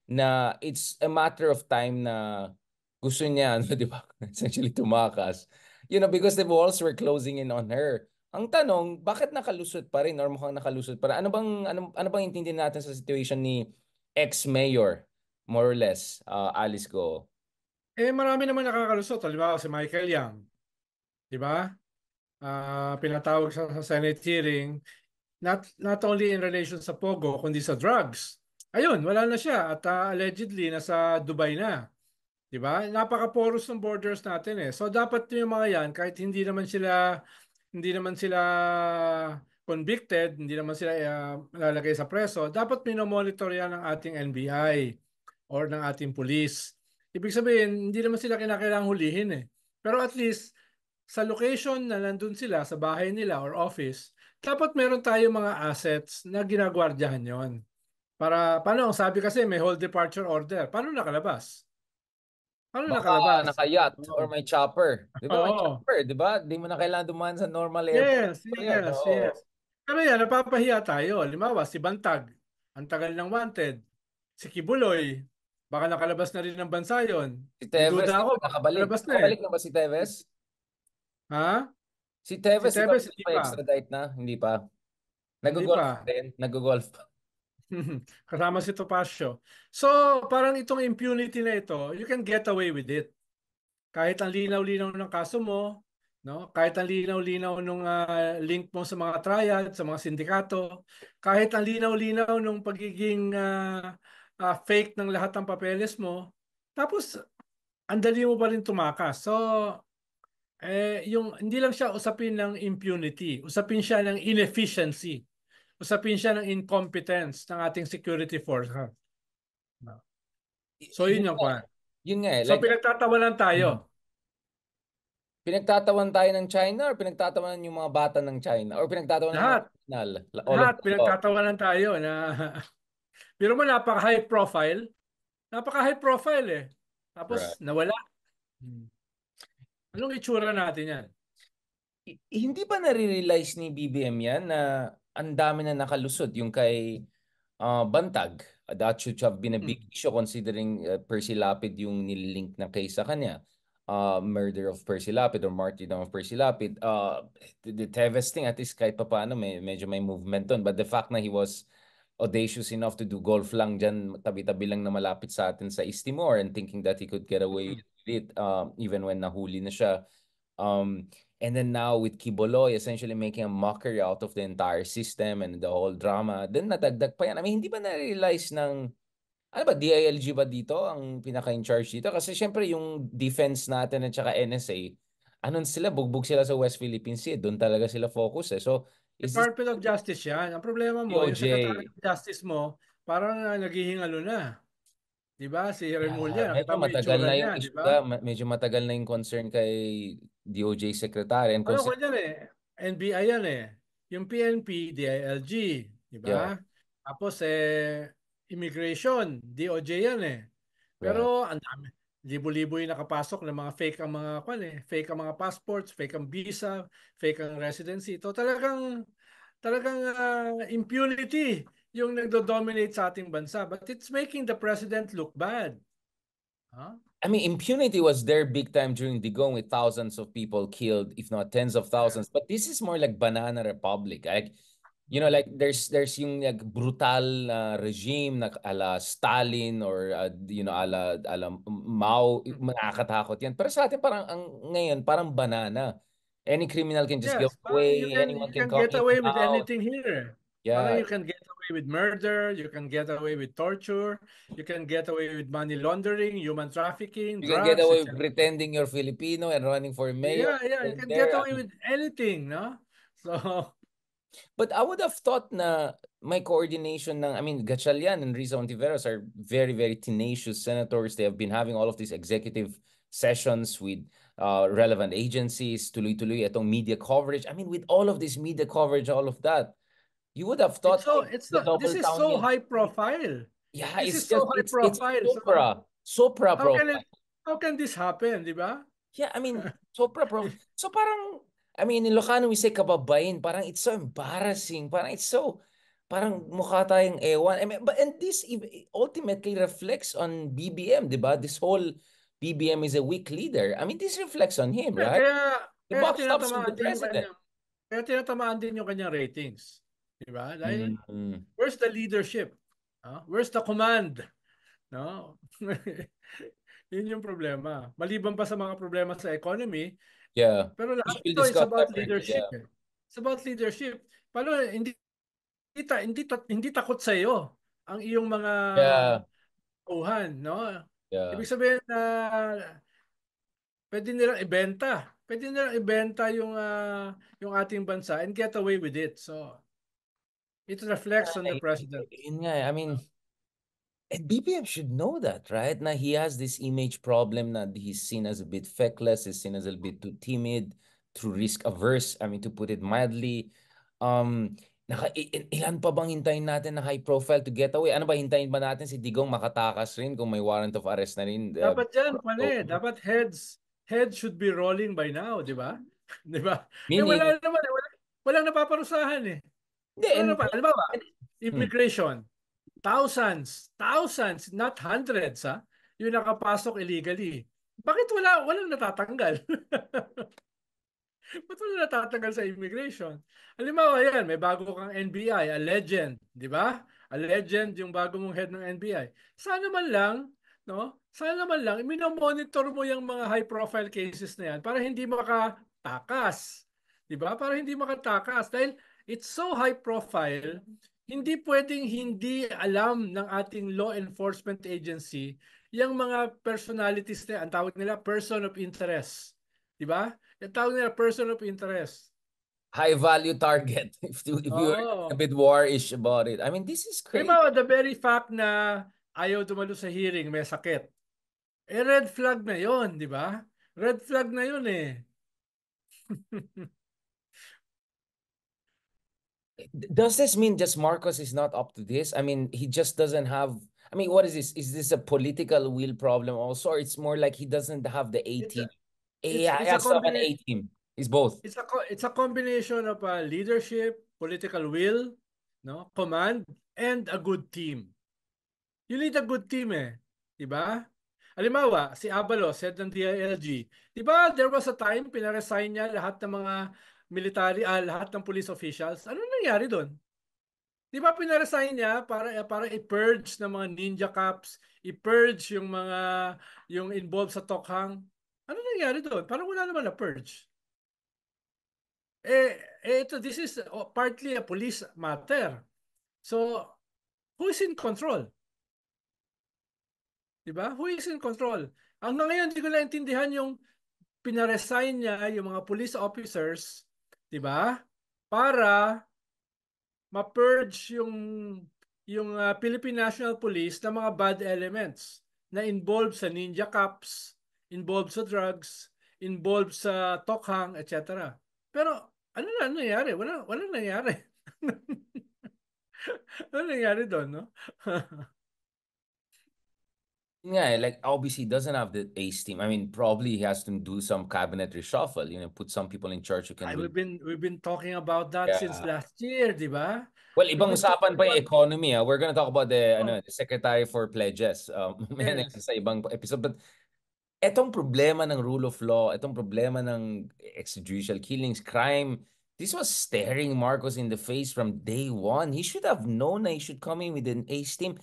na it's a matter of time na gusto niya, ano, di ba? Essentially tumakas. You know, because the walls were closing in on her. Ang tanong, bakit nakalusot pa rin or mukhang nakalusot pa rin? Ano bang, ano, ano bang intindihin natin sa situation ni ex-mayor, more or less, uh, Alice Go? Eh marami naman nakakalusot, halimbawa si Michael Young. 'Di ba? Uh, pinatawag siya sa Senate hearing not not only in relation sa Pogo kundi sa drugs. Ayun, wala na siya at uh, allegedly nasa Dubai na. 'Di ba? Napaka-porous ng borders natin eh. So dapat yung mga 'yan kahit hindi naman sila hindi naman sila convicted, hindi naman sila uh, lalagay sa preso, dapat minomonitor yan ng ating NBI or ng ating police Ibig sabihin, hindi naman sila kinakailangang hulihin eh. Pero at least, sa location na nandun sila, sa bahay nila or office, dapat meron tayong mga assets na ginagwardyahan yon Para, paano? Sabi kasi may hold departure order. Paano nakalabas? Paano Baka nakalabas? Nakayat oh. or may chopper. Di ba? Oh. May chopper, di ba? Di mo na kailangan dumaan sa normal airport. Yes, yes, yun, oh. yes. Pero yan, napapahiya tayo. Limawa, si Bantag. Ang tagal ng wanted. Si Kibuloy. Baka nakalabas na rin ng bansa yon. Si Tevez, Duda ako, nakabalik. Nakalabas na eh. nakabalik eh. na ba si Tevez? Ha? Si Tevez, si Tevez hindi pa. extradite na? Hindi pa. Nag-golf din. Nag-golf pa. Kasama si Topacio. So, parang itong impunity na ito, you can get away with it. Kahit ang linaw-linaw ng kaso mo, no? Kahit ang linaw-linaw ng uh, ah, link mo sa mga triad, sa mga sindikato, kahit ang linaw-linaw ng pagiging uh, uh, fake ng lahat ng papeles mo, tapos ang dali mo pa rin tumakas. So, eh, yung, hindi lang siya usapin ng impunity, usapin siya ng inefficiency, usapin siya ng incompetence ng ating security force. Huh? So, yun, yun yung pa. Yun nga eh. So, pinagtatawanan tayo. Hmm. Pinagtatawan tayo ng China or pinagtatawanan yung mga bata ng China or pinagtatawanan lahat. ng China? Lahat. Pinagtatawanan tayo na Pero mo, napaka-high profile. Napaka-high profile eh. Tapos right. nawala. Hmm. Anong itsura natin yan? Hindi ba nare-realize ni BBM yan na ang dami na nakalusot yung kay uh, Bantag? That should have been a big hmm. issue considering uh, Percy Lapid yung nililink na case sa kanya. Uh, murder of Percy Lapid or martyrdom of Percy Lapid. Uh, the, the Teves thing at least kahit pa paano may, medyo may movement doon. But the fact na he was audacious enough to do golf lang dyan, tabi-tabi lang na malapit sa atin sa East Timor and thinking that he could get away with it um, even when nahuli na siya. Um, and then now with Kiboloy essentially making a mockery out of the entire system and the whole drama, then nadagdag pa yan. I mean, hindi ba na-realize ng ano ba, DILG ba dito ang pinaka-in-charge dito? Kasi syempre yung defense natin at saka NSA, anon sila, bugbog sila sa West Philippine Sea. Eh, Doon talaga sila focus eh. So, Department of Justice yan. Ang problema mo, yung e Secretary of Justice mo, parang uh, naghihingalo na. 'Di ba? Si Remulla, ah, yeah, medyo matagal na yung issue, diba? medyo matagal na yung concern kay DOJ Secretary and ano, concern... eh. NBI yan eh. Yung PNP, DILG, 'di ba? Yeah. Tapos eh immigration, DOJ yan eh. Pero right. ang dami libo-libo yung nakapasok ng mga fake ang mga kwan eh, fake ang mga passports, fake ang visa, fake ang residency. Ito talagang talagang uh, impunity yung nagdo-dominate sa ating bansa but it's making the president look bad. Huh? I mean, impunity was there big time during Digong with thousands of people killed, if not tens of thousands. But this is more like banana republic. Like you know like there's there's yung like brutal na regime na ala Stalin or uh, you know ala ala Mao nakakatakot yan pero sa atin parang ang ngayon parang banana any criminal can just yes, get away you can, anyone you can, can get away with out. anything here yeah parang you can get away with murder you can get away with torture you can get away with money laundering human trafficking you drugs, can get away with pretending you're Filipino and running for mayor yeah yeah you can get away with anything no so But I would have thought na my coordination ng, I mean, Gatchalian and Risa Ontiveros are very, very tenacious senators. They have been having all of these executive sessions with uh, relevant agencies, tuloy-tuloy itong media coverage. I mean, with all of this media coverage, all of that, you would have thought... It's so, it's the, not, this is so high profile. Yeah, this it's is just, so high it's, profile. It's Sopra. Sopra how profile. Can it, how can this happen, di ba? Yeah, I mean, Sopra profile. So parang I mean, in Ilocano, we say kababayin. Parang it's so embarrassing. Parang it's so, parang mukha tayong ewan. I mean, but, and this ultimately reflects on BBM, di ba? This whole BBM is a weak leader. I mean, this reflects on him, right? Kaya, the kaya box stops with the president. Kanya, kaya tinatamaan din yung kanyang ratings. Di ba? Dahil, mm-hmm. where's the leadership? Huh? Ah, where's the command? No? Yun yung problema. Maliban pa sa mga problema sa economy, Yeah. Pero lahat ito is about leadership. Yeah. Eh. It's about leadership. Paano hindi hindi hindi, hindi takot sa iyo ang iyong mga yeah. uhan, no? Yeah. Ibig sabihin na uh, pwede nilang ibenta. Pwede nilang ibenta yung uh, yung ating bansa and get away with it. So it reflects on the president. Yun nga, eh. I mean, And BPM should know that, right? Now he has this image problem that he's seen as a bit feckless, he's seen as a bit too timid, too risk averse. I mean, to put it mildly. Um, naka, ilan pa bang hintayin natin na high profile to get away? Ano ba hintayin ba natin si Digong makatakas rin kung may warrant of arrest na rin? Uh, dapat yan, pare. So, dapat heads. Heads should be rolling by now, di ba? di ba? Eh, Meaning, eh, wala naman. Eh, wala, walang napaparusahan eh. Hindi. Ano pa? Alam ba? Immigration. Hmm thousands, thousands, not hundreds, ha? Ah, yung nakapasok illegally. Bakit wala, walang natatanggal? Ba't wala natatanggal sa immigration? Halimbawa yan, may bago kang NBI, a legend, di ba? A legend yung bago mong head ng NBI. Sana man lang, no? Sana naman lang, minomonitor mo yung mga high profile cases na yan para hindi makatakas. Di ba? Para hindi makatakas. Dahil it's so high profile, hindi pwedeng hindi alam ng ating law enforcement agency yung mga personalities na ang tawag nila person of interest. 'Di ba? Ang tawag nila person of interest. High value target if, you, if you're a bit warish about it. I mean, this is crazy. Diba, the very fact na ayaw dumalo sa hearing, may sakit. Eh, red flag na yon, di ba? Red flag na yon eh. does this mean just Marcos is not up to this? I mean, he just doesn't have. I mean, what is this? Is this a political will problem also, or it's more like he doesn't have the A team? Yeah, it's, it's an A team. It's both. It's a it's a combination of uh, leadership, political will, no command, and a good team. You need a good team, eh? Diba? Alimawa, si Avalos, head ng DILG. Diba, there was a time, pinaresign niya lahat ng mga military, ah, lahat ng police officials. Ano nangyari doon? Di ba pinaresign niya para eh, para i-purge ng mga ninja cups, i-purge yung mga yung involved sa tokhang. Ano nangyari doon? Parang wala naman na purge. Eh, eh ito, this is oh, partly a police matter. So, who is in control? Di ba? Who is in control? Ang ngayon, hindi ko naintindihan yung pinaresign niya yung mga police officers, di ba? Para ma-purge yung yung uh, Philippine National Police ng mga bad elements na involved sa ninja cops, involved sa drugs, involved sa tokhang, etc. Pero ano na ano nangyari? Wala, wala nangyari. ano nangyari doon, no? Yeah, like obviously he doesn't have the ace team. I mean, probably he has to do some cabinet reshuffle. You know, put some people in charge who can. We've been we've been talking about that yeah. since last year, di ba? Well, we ibang usapan pa yung economy. Ah. We're gonna talk about the, oh. ano, the secretary for pledges. Um, yes. sa ibang episode. But etong problema ng rule of law, etong problema ng extrajudicial killings, crime, this was staring Marcos in the face from day one. He should have known that he should come in with an ace team.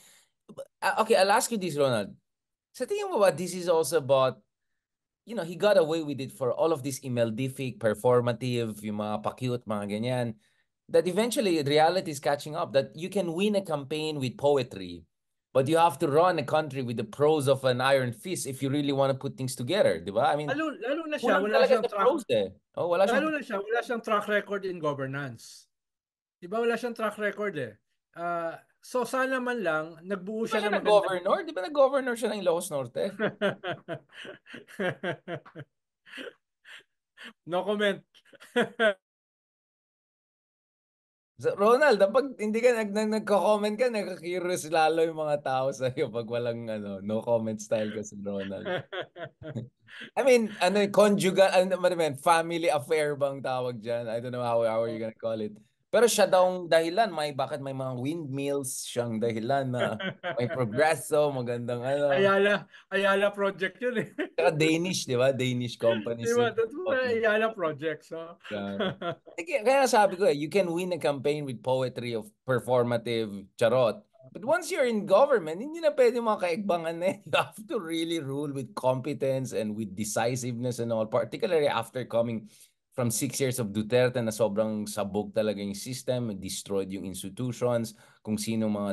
Uh, okay, I'll ask you this, Ronald. So I think what this is also about, you know, he got away with it for all of this imeldific, performative, yung mga pa-cute, mga ganyan, that eventually reality is catching up, that you can win a campaign with poetry, but you have to run a country with the prose of an iron fist if you really want to put things together, di ba? I mean, lalo, lalo na siya, wala siyang track. eh. Oh, wala lalo siyang... na siya, wala siyang track record in governance. Di ba wala siyang track record eh. Uh, So sana man lang, nagbuo siya, siya ng governor. Di ba nag-governor siya ng Ilocos Norte? no comment. Ronald, pag hindi ka nag, nag nagko-comment ka, nagka-curious lalo yung mga tao sa iyo pag walang ano, no comment style ka si Ronald. I mean, ano conjugal ano man, family affair bang tawag diyan? I don't know how, how are you gonna call it. Pero siya daw dahilan, may bakit may mga windmills siyang dahilan na may progreso, magandang ano. Ayala, Ayala project yun eh. Saka Danish, di ba? Danish company. Di ba? Ayala project. So. Sige, kaya sabi ko eh, you can win a campaign with poetry of performative charot. But once you're in government, hindi na pwede mga kaikbangan eh. You have to really rule with competence and with decisiveness and all, particularly after coming from six years of Duterte na sobrang sabog talaga yung system, destroyed yung institutions, kung sino mga,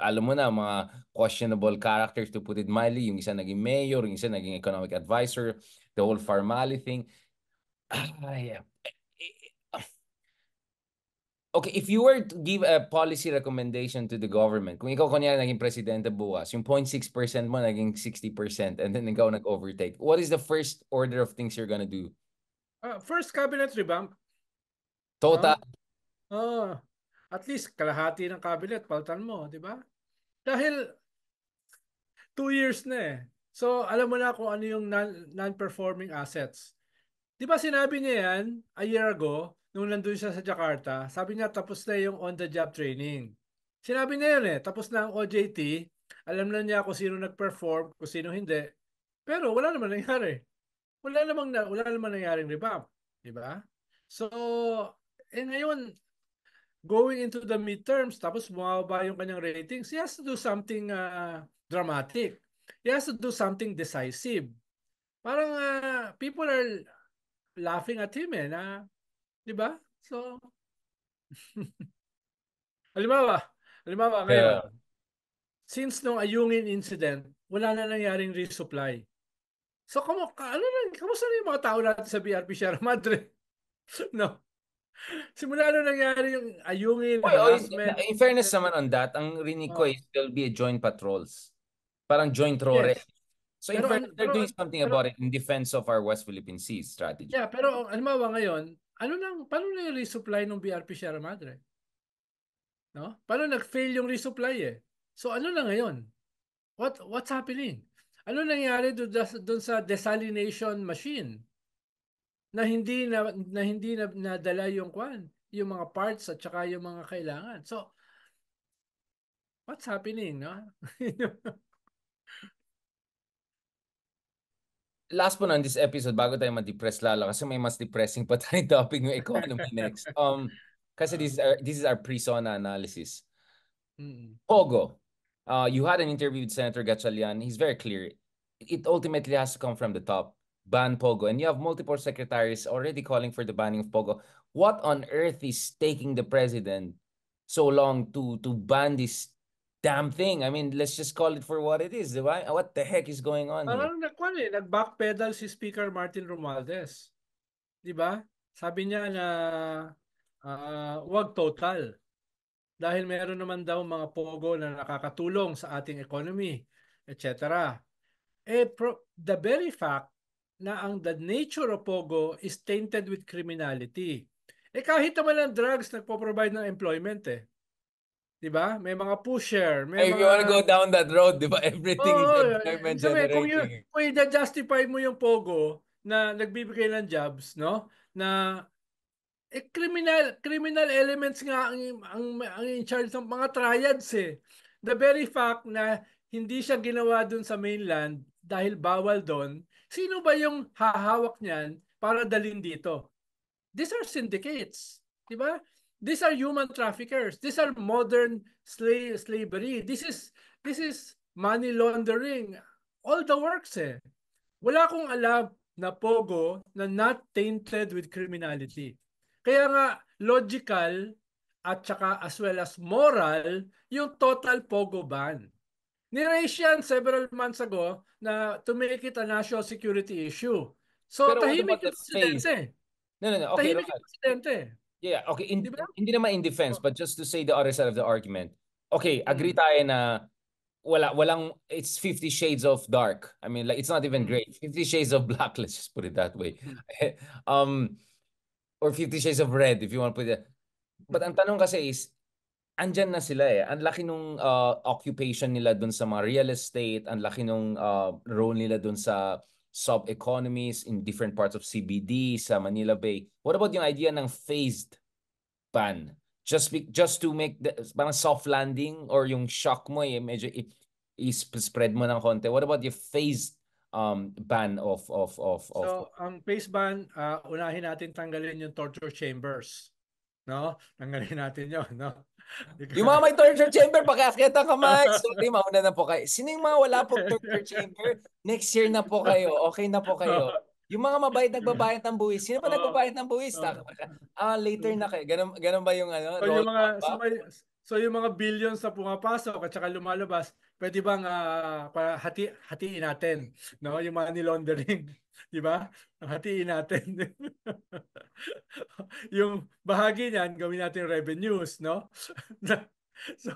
alam mo na, mga questionable characters to put it mildly, yung isa naging mayor, yung isa naging economic advisor, the whole Farmally thing. Ah, Okay, if you were to give a policy recommendation to the government, kung ikaw kunyari naging presidente bukas, yung 0.6% mo naging 60% and then ikaw nag-overtake, what is the first order of things you're gonna do Uh, first cabinet revamp. Total. Uh, oh, at least kalahati ng cabinet, palitan mo, di ba? Dahil two years na eh. So alam mo na kung ano yung non-performing assets. Di ba sinabi niya yan a year ago, nung nandun siya sa Jakarta, sabi niya tapos na yung on-the-job training. Sinabi niya yun eh, tapos na ang OJT, alam na niya kung sino nag-perform, kung sino hindi. Pero wala naman nangyari wala namang na, wala namang nangyaring revamp, di ba? So, eh ngayon going into the midterms tapos bumababa yung kanyang ratings, he has to do something uh, dramatic. He has to do something decisive. Parang uh, people are laughing at him eh na 'di ba? So Halimbawa, halimbawa yeah. ngayon, since nung Ayungin incident, wala na nangyaring resupply. So, kamo, ano na, kamusta na yung mga tao natin sa BRP Sierra Madre? no. Simula ano nangyari yung ayungin, Oy, harassment. In, in fairness naman on that, ang rinig ko oh. is there'll be a joint patrols. Parang joint rore. Yes. So pero, in fairness, they're doing something pero, about it in defense of our West Philippine Sea strategy. Yeah, pero alimawa ngayon, ano nang, paano na yung resupply ng BRP Sierra Madre? No? Paano nag-fail yung resupply eh? So ano na ngayon? What what's happening? Ano nangyari doon sa desalination machine? Na hindi na, na hindi na, nadala yung kwan, yung mga parts at saka yung mga kailangan. So, what's happening, no? Last po na on this episode, bago tayo ma-depress lalo, kasi may mas depressing pa tayong topic ng economy next. Um, kasi this is our, this is our pre-sauna analysis. Pogo. Uh, you had an interview with Senator Gatchalian. He's very clear. It ultimately has to come from the top. Ban Pogo. And you have multiple secretaries already calling for the banning of Pogo. What on earth is taking the president so long to, to ban this damn thing. I mean, let's just call it for what it is, di What the heck is going on Parang here? Eh, nag-backpedal si Speaker Martin Romualdez. Di ba? Sabi niya na uh, wag total. dahil meron naman daw mga pogo na nakakatulong sa ating economy, etc. Eh, pro- the very fact na ang the nature of pogo is tainted with criminality. Eh kahit naman ang drugs nagpo-provide ng employment eh. 'Di ba? May mga pusher, may If mga... you wanna go down that road, 'di ba? Everything oh, is employment sabi, generating. Kung, you, kung i-justify mo yung pogo na nagbibigay ng jobs, no? Na eh, criminal criminal elements nga ang ang, ang in charge ng mga triads eh. The very fact na hindi siya ginawa dun sa mainland dahil bawal doon, sino ba yung hahawak niyan para dalhin dito? These are syndicates, 'di ba? These are human traffickers. These are modern slave slavery. This is this is money laundering. All the works eh. Wala akong alam na pogo na not tainted with criminality. Kaya nga logical at saka as well as moral yung total pogo ban. Niraise yan several months ago na to make it a national security issue. So Pero tahimik yung presidente. Eh. No, no, no. Okay, tahimik yung presidente. Yeah, okay. In, diba? Hindi naman in defense, but just to say the other side of the argument. Okay, mm. agree tayo na wala walang it's 50 shades of dark i mean like it's not even mm. great 50 shades of black let's just put it that way mm. um or 50 Shades of Red if you want to put it. But ang tanong kasi is, andyan na sila eh. Ang laki nung uh, occupation nila doon sa mga real estate, ang laki nung uh, role nila doon sa sub-economies in different parts of CBD, sa Manila Bay. What about yung idea ng phased ban? Just be, just to make the, parang soft landing or yung shock mo eh, medyo i- i-spread mo ng konti. What about yung phased um, ban of of of of So ang face ban uh, unahin natin tanggalin yung torture chambers. No? Tanggalin natin 'yon, no? yung mga may torture chamber, pakiakita ka, Max. Sorry, mauna na po kayo. Sino yung mga wala po torture chamber? Next year na po kayo. Okay na po kayo. Yung mga mabait nagbabayad ng buwis. Sino pa oh, nagbabayad ng buwis? Oh. Ah, later na kayo. Ganun, ganun ba yung ano? So, yung mga, sa, may, So yung mga billions sa pumapasok at saka lumalabas, pwede bang uh, hati hatiin natin, no? Yung money laundering, 'di ba? Hatiin natin. yung bahagi niyan gawin natin revenues, no? so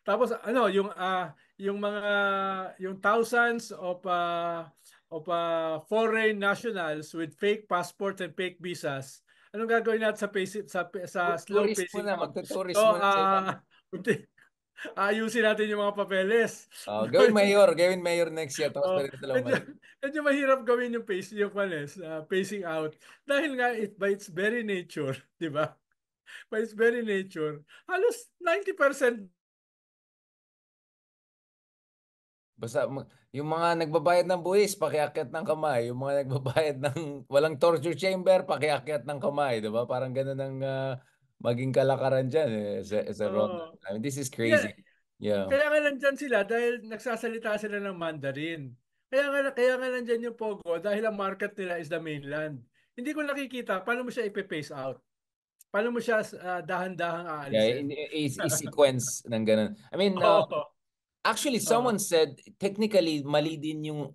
tapos ano, yung uh, yung mga yung thousands of uh, of uh, foreign nationals with fake passports and fake visas anong gagawin natin sa pace sa sa slow tourist pacing? Na, magtuturismo so, na Uh, ah, ayusin natin yung mga papeles. Oh, gawin mayor, gawin mayor next year tapos oh, medyo, medyo mahirap gawin yung pace yung panes, uh, pacing out dahil nga it by its very nature, 'di ba? By its very nature, halos 90% Basta yung mga nagbabayad ng buwis, pakiakyat ng kamay. Yung mga nagbabayad ng walang torture chamber, pakiakyat ng kamay. Diba? Parang ganun ang uh, maging kalakaran dyan eh, sa, sa oh. I mean, this is crazy. Yeah. yeah. Kaya nga nandyan sila dahil nagsasalita sila ng Mandarin. Kaya nga, kaya nga nandyan yung Pogo dahil ang market nila is the mainland. Hindi ko nakikita paano mo siya ipe-pace out. Paano mo siya uh, dahan-dahang aalisin? Yeah, is, is sequence ng ganun. I mean, uh, oh. Actually, someone uh, said technically mali din yung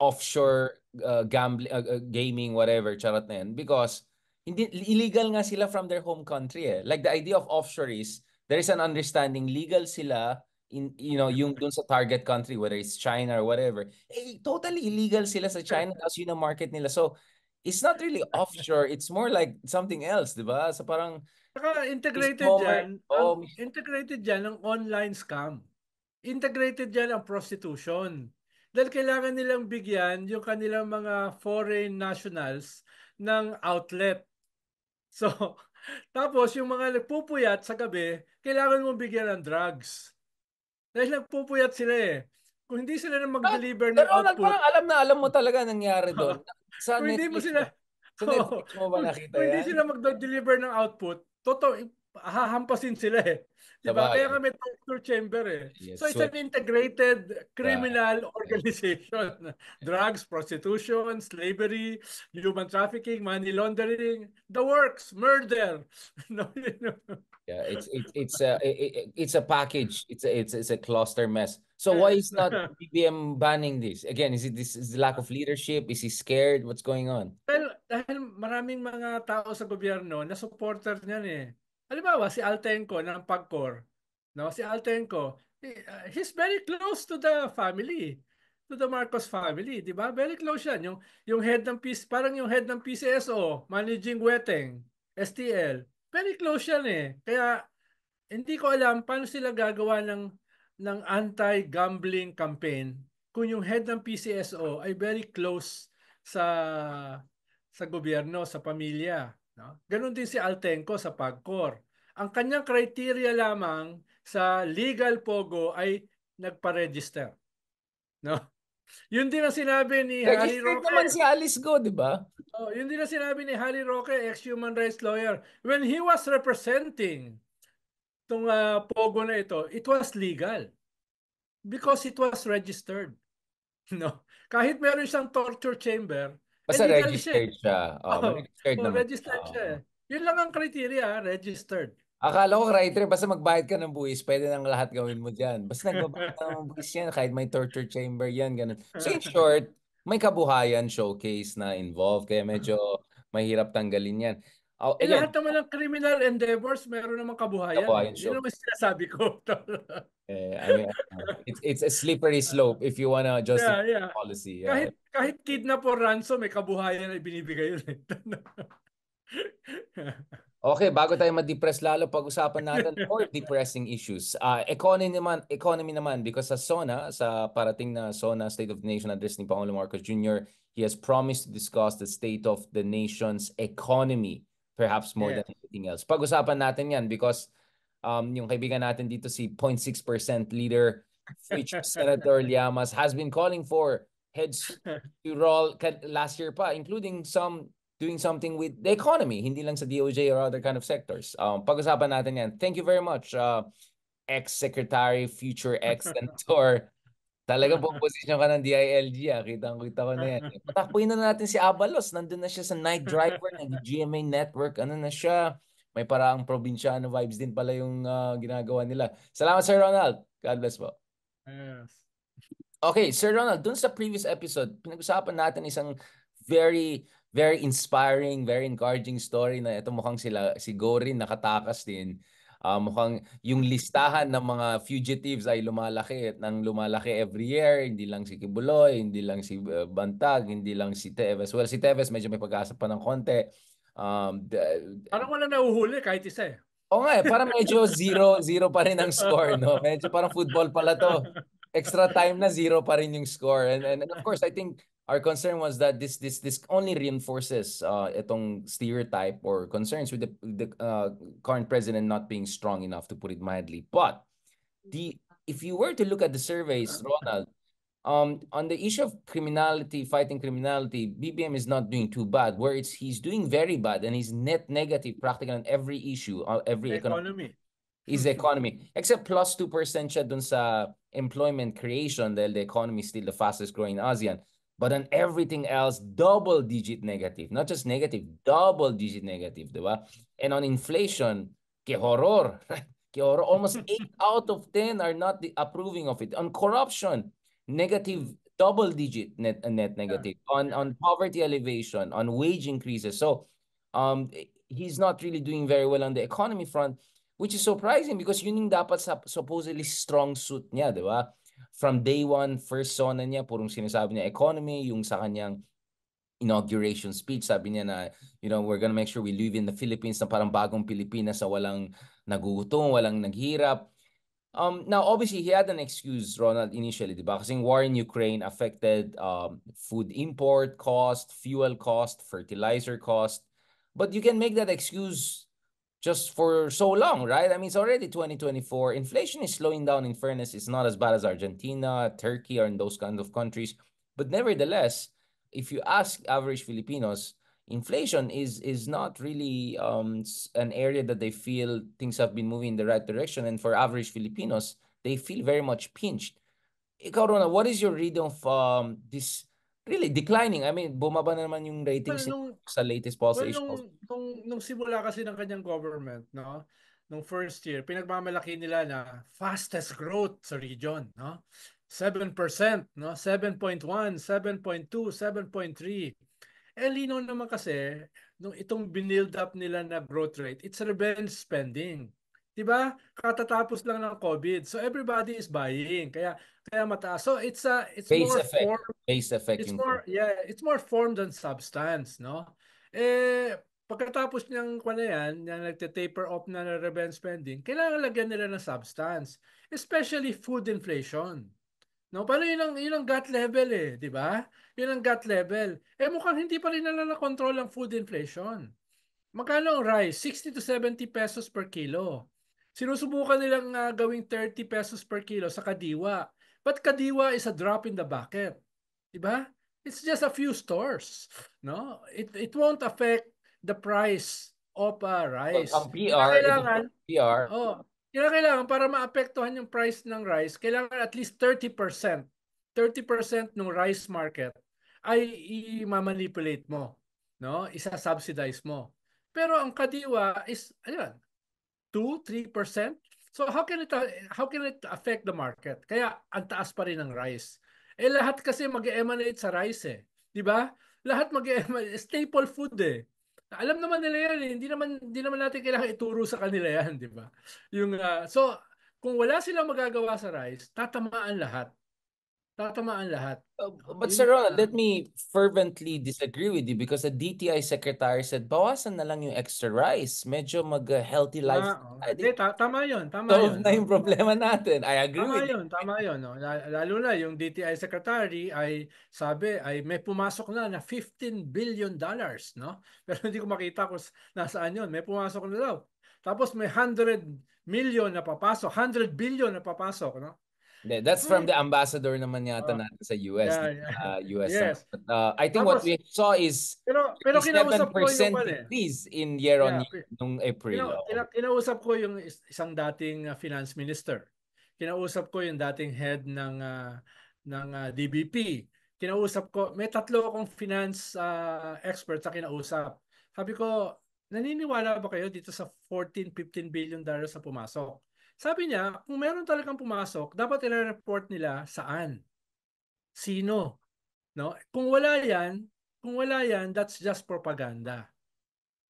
offshore uh, gambling uh, uh gaming whatever charot na yan because hindi illegal nga sila from their home country eh. Like the idea of offshore is there is an understanding legal sila in you know yung dun sa target country whether it's China or whatever eh, totally illegal sila sa China kasi yun ang market nila so it's not really offshore it's more like something else di ba so parang saka integrated diyan oh, integrated diyan ang online scam integrated dyan ang prostitution. Dahil kailangan nilang bigyan yung kanilang mga foreign nationals ng outlet. So, tapos yung mga nagpupuyat sa gabi, kailangan mong bigyan ng drugs. Dahil nagpupuyat sila eh. Kung hindi sila nang mag-deliver ng output. Pero parang alam na alam mo talaga nangyari doon. Sa Kung hindi mo sila, sa Netflix mo ba nakita kung, yan? Kung hindi sila mag-deliver ng output, totoo, hahampasin sila eh. Diba? Sabay. Kaya kami torture chamber eh. Yes. So it's so, an integrated criminal uh, organization. Drugs, prostitution, slavery, human trafficking, money laundering, the works, murder. no, you know. Yeah, it's it, it's a it, it's a package. It's a, it's it's a cluster mess. So why is not BBM banning this? Again, is it this is the lack of leadership? Is he scared? What's going on? Well, dahil maraming mga tao sa gobyerno na supporter niyan eh halimbawa si Altenco ng Pagcor, no? Si Altenco, eh, ah, he's very close to the family to the Marcos family, 'di ba? Very close 'yan. Yung yung head ng PC, parang yung head ng PCSO, managing weteng, STL. Very close 'yan eh. Kaya hindi ko alam paano sila gagawa ng ng anti-gambling campaign kung yung head ng PCSO ay very close sa sa gobyerno, sa pamilya. No? Ganon din si Altenko sa PAGCOR. Ang kanyang criteria lamang sa legal pogo ay nagpa-register. No? Yun din ang sinabi ni Harry Roque. naman si Alice Go, di ba? Oh, yun din ang sinabi ni Harry Roque, ex-human rights lawyer. When he was representing itong uh, ah, pogo na ito, it was legal. Because it was registered. No? Kahit meron siyang torture chamber, Basta Illegal registered siya. Oh, oh, registered, oh, registered siya. Eh. Yun lang ang criteria, registered. Akala ko writer, basta magbayad ka ng buwis, pwede nang lahat gawin mo dyan. Basta nagbabayad ka ng buwis yan, kahit may torture chamber yan, ganun. So in short, may kabuhayan showcase na involved, kaya medyo mahirap tanggalin yan. Oh, eh, again, eh, lahat naman ng criminal endeavors meron naman kabuhayan. kabuhayan Yun naman sinasabi ko. eh, I mean, it's, it's a slippery slope if you wanna just yeah, yeah. policy. Yeah. Kahit, kahit kidnap or ransom, may kabuhayan ay binibigay yun. okay, bago tayo ma-depress lalo, pag-usapan natin more depressing issues. Uh, economy naman, economy naman because sa SONA, sa parating na SONA State of the Nation address ni Paolo Marcos Jr., he has promised to discuss the state of the nation's economy perhaps more yeah. than anything else. Pag-usapan natin yan because um, yung kaibigan natin dito si 0.6% leader future Senator Llamas has been calling for heads to roll last year pa, including some doing something with the economy, hindi lang sa DOJ or other kind of sectors. Um, pag-usapan natin yan. Thank you very much, uh, ex-secretary, future ex-senator Talaga po position ka ng DILG ah. Kitang kita ko na yan. Patakpuin eh. na natin si Abalos. Nandun na siya sa night driver ng GMA network. Ano na siya? May parang probinsyano vibes din pala yung uh, ginagawa nila. Salamat Sir Ronald. God bless po. Yes. Okay, Sir Ronald, dun sa previous episode, pinag-usapan natin isang very very inspiring, very encouraging story na ito mukhang sila si Gorin nakatakas din Uh, mukhang yung listahan ng mga fugitives ay lumalaki at nang lumalaki every year. Hindi lang si Kibuloy, hindi lang si eh, Bantag, hindi lang si Teves. Well, si Teves medyo may pag-asa pa ng konti. Um, eh, parang wala uhuli kahit isa eh. Oo nga eh, parang medyo zero, zero pa rin ang score. No? Medyo parang football pala to extra time na zero pa rin yung score. And, and, and of course, I think our concern was that this this this only reinforces uh itong stereotype or concerns with the, the uh, current president not being strong enough to put it mildly but the if you were to look at the surveys ronald um on the issue of criminality fighting criminality bbm is not doing too bad where it's he's doing very bad and he's net negative practically on every issue on uh, every economy, economy is the economy. Except plus 2% siya sa employment creation the economy is still the fastest growing ASEAN. But on everything else, double digit negative, not just negative, double digit negative, diba? And on inflation, que horror, horror. Almost eight out of 10 are not approving of it. On corruption, negative, double digit net, uh, net negative. Yeah. On, on poverty elevation, on wage increases. So um, eh, he's not really doing very well on the economy front, which is surprising because yun yung dapat sa supposedly strong suit niya, di ba? from day one, first sona niya, purong sinasabi niya economy, yung sa kanyang inauguration speech, sabi niya na, you know, we're gonna make sure we live in the Philippines na parang bagong Pilipinas sa walang nagugutom, walang naghirap. Um, now, obviously, he had an excuse, Ronald, initially, di ba? Kasing war in Ukraine affected um, food import cost, fuel cost, fertilizer cost. But you can make that excuse just for so long, right? I mean, it's already 2024. Inflation is slowing down, in fairness. It's not as bad as Argentina, Turkey, or in those kinds of countries. But nevertheless, if you ask average Filipinos, inflation is is not really um, an area that they feel things have been moving in the right direction. And for average Filipinos, they feel very much pinched. Corona, what is your read of um, this really declining. I mean, bumaba na naman yung ratings well, nung, sa latest poll well, sa nung, nung, nung simula kasi ng kanyang government, no? Nung first year, pinagmamalaki nila na fastest growth sa region, no? 7%, no? 7.1, 7.2, 7.3. Eh, lino naman kasi, nung itong binild up nila na growth rate, it's revenge spending. 'di ba? Katatapos lang ng COVID. So everybody is buying. Kaya kaya mataas. So it's a it's Base more effect. form. Base effect. It's more yeah, it's more form than substance, no? Eh pagkatapos niyang kuna yan, yung nagte-taper off na ng revenge spending, kailangan lagyan nila ng substance, especially food inflation. No, pero yun ang, yun ang gut level eh, di ba? Yun ang gut level. Eh mukhang hindi pa rin nila na-control ang food inflation. Magkano ang rice? 60 to 70 pesos per kilo. Sinusubukan nilang uh, gawing 30 pesos per kilo sa kadiwa. But kadiwa is a drop in the bucket. Diba? It's just a few stores. No? It, it won't affect the price of uh, rice. ang PR, kailangan, eh, PR. Oh, kailangan para maapektuhan yung price ng rice, kailangan at least 30%. 30% ng rice market ay i-manipulate mo. No? Isa-subsidize mo. Pero ang kadiwa is, ayun, 2, 3%. So how can it uh, how can it affect the market? Kaya ang taas pa rin ng rice. Eh lahat kasi mag-emanate sa rice eh. 'Di ba? Lahat mag-emanate staple food eh. Alam naman nila 'yan, eh. hindi naman hindi naman natin kailangan ituro sa kanila 'yan, 'di ba? Yung uh, so kung wala silang magagawa sa rice, tatamaan lahat tatamaan lahat. Uh, but Sir Ron, let me fervently disagree with you because the DTI secretary said, bawasan na lang yung extra rice. Medyo mag-healthy ah, life. Ah, oh. ta- tama yun. Tama Solve yun. na yung problema natin. I agree tama with yun, you. Tama yun. No? Lalo na yung DTI secretary ay sabi, ay may pumasok na na 15 billion dollars. No? Pero hindi ko makita kung nasaan yun. May pumasok na daw. Tapos may 100 million na papasok, 100 billion na papasok. No? Yeah, that's from hmm. the ambassador naman yata uh, natin sa US. Yeah, yeah. Uh, ah, US. Yes. uh, I think Tapos, what we saw is pero, pero 7% ano eh. increase eh. in year on year yeah. nung April. Kina, kina, kinausap ko yung isang dating uh, finance minister. Kinausap ko yung dating head ng uh, ng uh, DBP. Kinausap ko, may tatlo akong finance uh, experts na kinausap. Sabi ko, naniniwala ba kayo dito sa 14-15 billion dollars na pumasok? Sabi niya, kung meron talagang pumasok, dapat i-report nila saan. Sino. No? Kung wala yan, kung wala yan, that's just propaganda.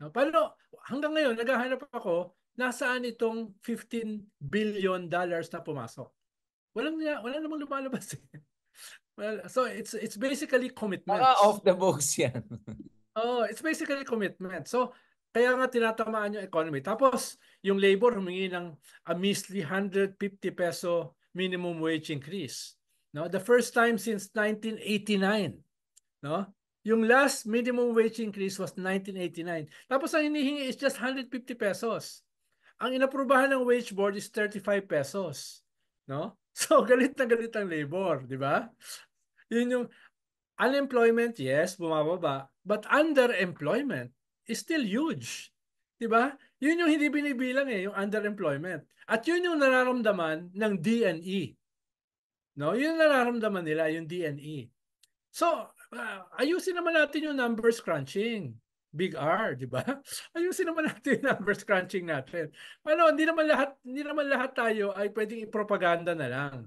No? Pero hanggang ngayon, naghahanap ako, nasaan itong 15 billion dollars na pumasok? Walang, wala namang lumalabas. Eh. Well, so it's it's basically commitment. Mga off the books yan. oh, it's basically commitment. So kaya nga tinatamaan yung economy. Tapos yung labor humingi ng a measly 150 peso minimum wage increase. No, the first time since 1989, no? Yung last minimum wage increase was 1989. Tapos ang hinihingi is just 150 pesos. Ang inaprubahan ng wage board is 35 pesos, no? So galit na galit ang labor, di ba? Yun yung unemployment, yes, bumababa, but underemployment is still huge. 'Di ba? Yun yung hindi binibilang eh, yung underemployment. At yun yung nararamdaman ng DNE. No, yun nararamdaman nila yung DNE. So, uh, ayusin naman natin yung numbers crunching. Big R, 'di ba? Ayusin naman natin yung numbers crunching natin. Ano, hindi naman lahat hindi naman lahat tayo ay pwedeng ipropaganda na lang.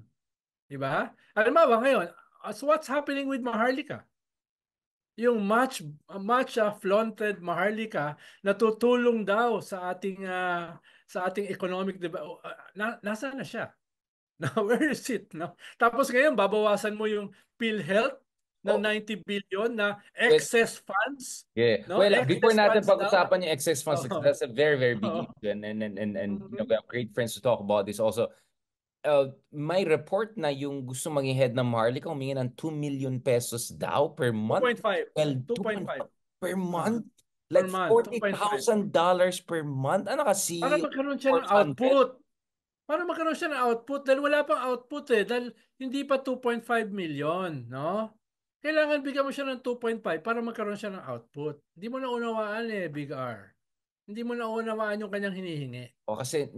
'Di ba? Alam mo ba ngayon, as what's happening with Maharlika? yung match matcha flaunted maharlika natutulong daw sa ating uh, sa ating economic diba na, nasa na siya now where is it no tapos ngayon babawasan mo yung PhilHealth ng oh. 90 billion na excess well, funds yeah no? well excess before natin pag-usapan daw. yung excess funds oh. that's a very very big oh. issue and and and, and, and you know, mm-hmm. we have great friends to talk about this also uh, may report na yung gusto maging head ng Maharlika humingi ng 2 million pesos daw per month. 2.5. Well, 2.5. Per month? Like $40,000 per month? Ano kasi? Para magkaroon siya ng output. Para magkaroon siya ng output. Dahil wala pang output eh. Dahil hindi pa 2.5 million. No? Kailangan bigyan mo siya ng 2.5 para magkaroon siya ng output. Hindi mo na unawaan eh, Big R hindi mo naunawaan yung kanyang hinihingi. O kasi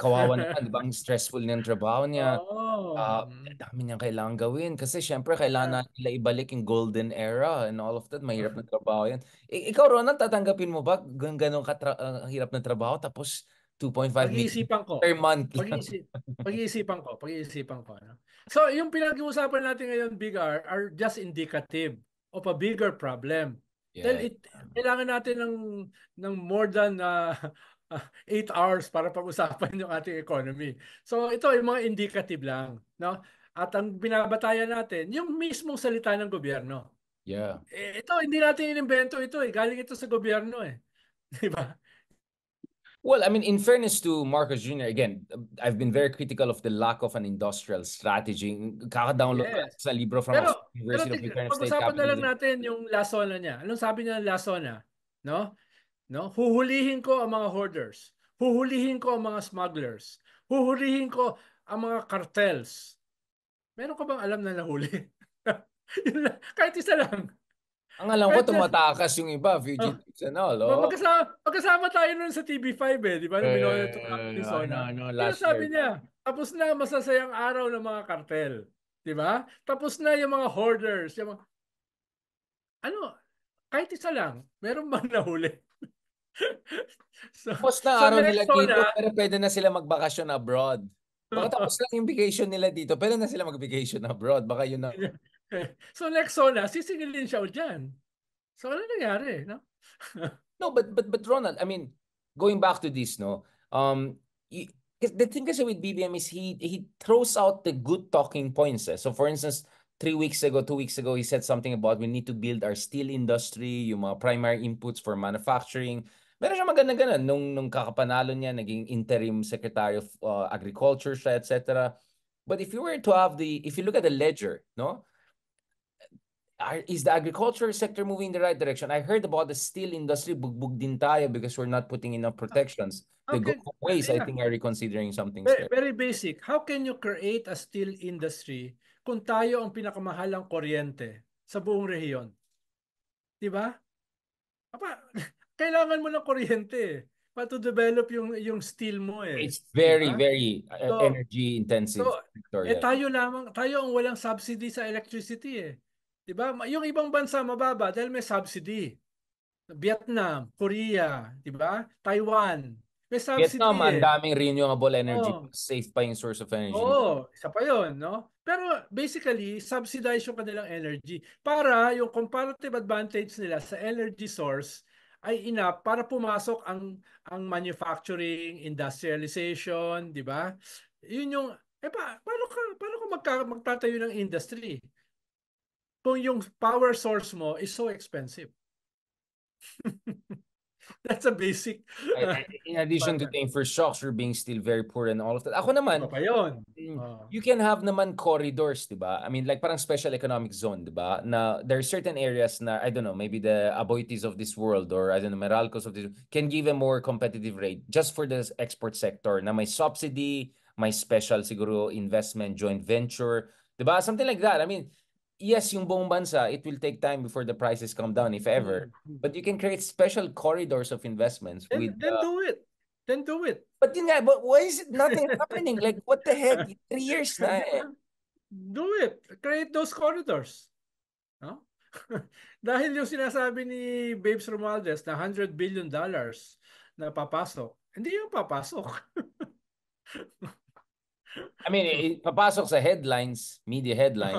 kawawa naman, di ba? Ang stressful ng trabaho niya. Oo. Uh, dami niyang kailangan gawin. Kasi syempre, kailangan na nila ibalik yung golden era and all of that. Mahirap na trabaho yan. I- ikaw, Ronald, tatanggapin mo ba gan ganong katra- uh, ah, hirap na trabaho tapos 2.5 pag-iisipan ko. per month lang. Pag-iisipan ko. Pag-iisipan ko. No? So, yung pinag-uusapan natin ngayon, Big R, are just indicative of a bigger problem. Yeah. Then it, kailangan natin ng ng more than uh, 8 uh, hours para pag-usapan yung ating economy. So ito ay mga indicative lang, no? At ang binabatayan natin, yung mismong salita ng gobyerno. Yeah. Eh, ito hindi natin inimbento ito eh, galing ito sa gobyerno eh. 'Di ba? Well, I mean, in fairness to Marcos Jr., again, I've been very critical of the lack of an industrial strategy. Kaka-download yes. sa libro from pero, University pero, of Victorian State. Pag-usapan na lang natin yung Lasona niya. Anong sabi niya ng Lasona? No? No? Huhulihin ko ang mga hoarders. Huhulihin ko ang mga smugglers. Huhulihin ko ang mga cartels. Meron ka bang alam na nahuli? Kahit isa lang. Ang alam ko, tumatakas yung iba, fugitives oh. and all. Oh. Magkasama, magkasama tayo nun sa TV5 eh, di ba? Nung binuha yung ni Sona. No, no, last sabi niya, tapos na masasayang araw ng mga kartel. Di ba? Tapos na yung mga hoarders. Yung mga... Ano, kahit isa lang, meron bang nahuli? so, tapos na araw nila dito, pero pwede na sila magbakasyon abroad. Baka tapos lang yung vacation nila dito, pwede na sila magbakasyon abroad. Baka yun na so next Sona, sisingilin siya o dyan. So ano nangyari, no? no, but but but Ronald, I mean, going back to this, no. Um y- the thing kasi with BBM is he he throws out the good talking points. Eh. So for instance, three weeks ago, two weeks ago, he said something about we need to build our steel industry, yung mga primary inputs for manufacturing. Meron siya maganda ganun. Nung, nung kakapanalo niya, naging interim secretary of uh, agriculture siya, etc. But if you were to have the, if you look at the ledger, no? are, is the agriculture sector moving in the right direction? I heard about the steel industry, bugbug din tayo because we're not putting enough oh. protections. The okay. go ways, yeah. I think, are reconsidering something. Very, very basic. How can you create a steel industry kung tayo ang pinakamahalang kuryente sa buong rehiyon? 'Di Diba? Apa, kailangan mo ng kuryente but eh, to develop yung yung steel mo eh. It's very diba? very uh, so, energy intensive. So, sector, eh yeah. tayo lamang tayo ang walang subsidy sa electricity eh. 'Di ba? Yung ibang bansa mababa dahil may subsidy. Vietnam, Korea, 'di ba? Taiwan. May subsidy. Vietnam, eh. ang daming renewable energy, oh. safe pa yung source of energy. Oo, oh, isa pa 'yon, no? Pero basically, subsidize yung kanilang energy para yung comparative advantage nila sa energy source ay ina para pumasok ang ang manufacturing, industrialization, 'di ba? Yun yung eh pa, paano ka paano ka magka, magtatayo ng industry kung yung power source mo is so expensive. That's a basic. Uh, in addition to the infrastructure being still very poor and all of that. Ako naman, pa yun. Mm, oh. you can have naman corridors, di ba? I mean, like parang special economic zone, di ba? Na there are certain areas na, I don't know, maybe the Aboitis of this world or I don't know, Meralcos of this can give a more competitive rate just for the export sector na may subsidy, may special siguro investment, joint venture, di ba? Something like that. I mean, yes, yung buong bansa, it will take time before the prices come down, if ever. Mm-hmm, mm-hmm. But you can create special corridors of investments. Then, with, then uh, do it. Then do it. But yun nga, but why is nothing happening? Like, what the heck? Three years na eh. Do it. Create those corridors. No? Dahil yung sinasabi ni Babes Romualdez na 100 billion dollars na papasok, hindi yung papasok. I mean, it, papasok sa headlines, media headlines.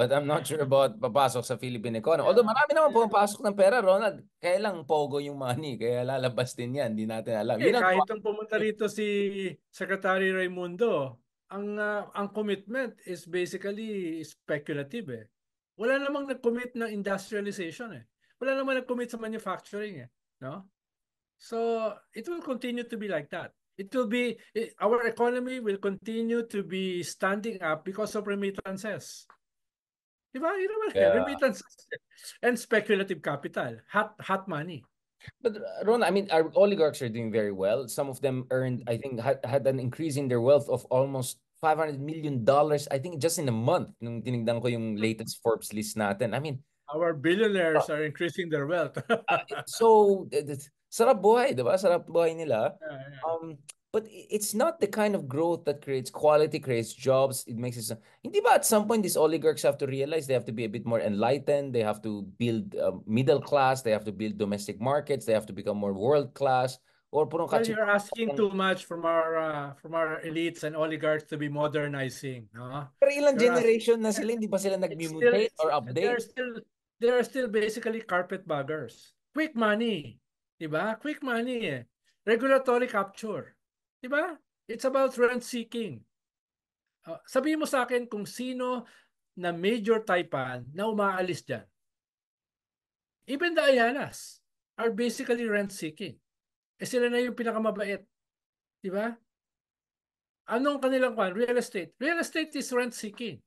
But I'm not sure about papasok sa Philippine economy. Although marami naman pumapasok ng pera, Ronald. Kaya lang pogo yung money. Kaya lalabas din yan. Hindi natin alam. Eh, kahit ang pumunta rito si Secretary Raimundo, ang, uh, ang commitment is basically speculative eh. Wala namang nag-commit ng industrialization eh. Wala namang nag-commit sa manufacturing eh. No? So, it will continue to be like that. It will be, it, our economy will continue to be standing up because of remittances. Di ba? Yun naman, yeah. remittance and speculative capital, hot hot money. But Ron, I mean, our oligarchs are doing very well. Some of them earned, I think, had, had an increase in their wealth of almost 500 million dollars. I think just in a month. Nung tinignan ko yung latest Forbes list natin. I mean, our billionaires uh, are increasing their wealth. uh, so, sarap buhay, di ba? Sarap buhay nila. Yeah, yeah. Um, But it's not the kind of growth that creates quality, creates jobs. It makes it. Hindi ba at some point these oligarchs have to realize they have to be a bit more enlightened. They have to build um, middle class. They have to build domestic markets. They have to become more world class. Or you're asking too much from our uh, from our elites and oligarchs to be modernizing. No? Pero ilang generation asking, na sila, hindi ba sila nag-mutate or update? They're still, they're still basically carpetbaggers. Quick money. Diba? Quick money eh. Regulatory capture. Di ba? It's about rent seeking. Uh, sabihin mo sa akin kung sino na major taipan na umaalis dyan. Even the Ayalas are basically rent seeking. Eh sila na yung pinakamabait. Di ba? Anong kanilang kwan? Real estate. Real estate is rent seeking.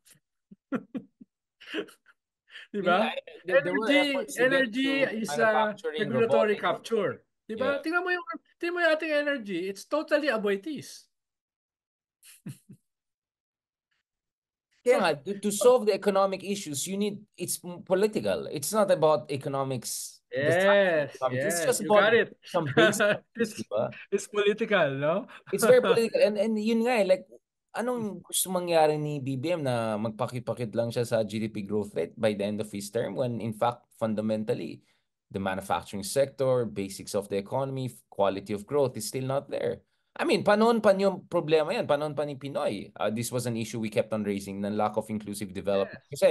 di ba? Yeah, the, energy energy is uh, a regulatory robotic. capture. Di ba? Yeah. Tingnan mo yung tingnan mo yung ating energy. It's totally avoidance. yeah, so, to, to solve the economic issues, you need it's political. It's not about economics. Yes, yes it's just about got it. some basic, it's, diba? it's political, no? it's very political. And and yun nga eh, like anong mm. gusto mangyari ni BBM na magpakipakit lang siya sa GDP growth rate by the end of his term when in fact fundamentally the manufacturing sector, basics of the economy, quality of growth is still not there. I mean, panon pa yung problema yan, panon pa ni Pinoy. Uh, this was an issue we kept on raising, the lack of inclusive development. Yeah. Kasi,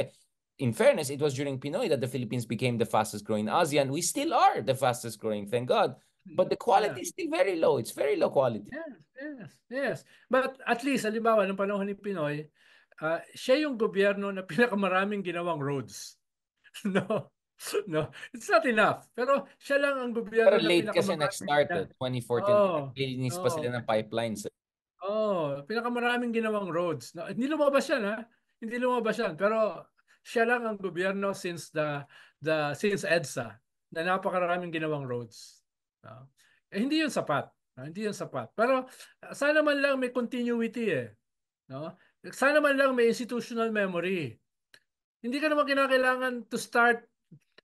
in fairness, it was during Pinoy that the Philippines became the fastest growing ASEAN. We still are the fastest growing, thank God. But the quality yeah. is still very low. It's very low quality. Yes, yes, yes. But at least, halimbawa, nung panahon ni Pinoy, uh, siya yung gobyerno na pinakamaraming ginawang roads. no? no, it's not enough. Pero siya lang ang gobyerno. Pero late na kasi nag-started, 2014. Oh, Linis oh. pa sila ng pipelines. oh, pinakamaraming ginawang roads. No, hindi lumabas yan ha. Hindi lumabas yan. Pero siya lang ang gobyerno since the, the since EDSA na napakaraming ginawang roads. No? Eh, hindi yun sapat. No? Hindi yun sapat. Pero ah, sana man lang may continuity eh. No? Sana man lang may institutional memory. Hindi ka naman kinakailangan to start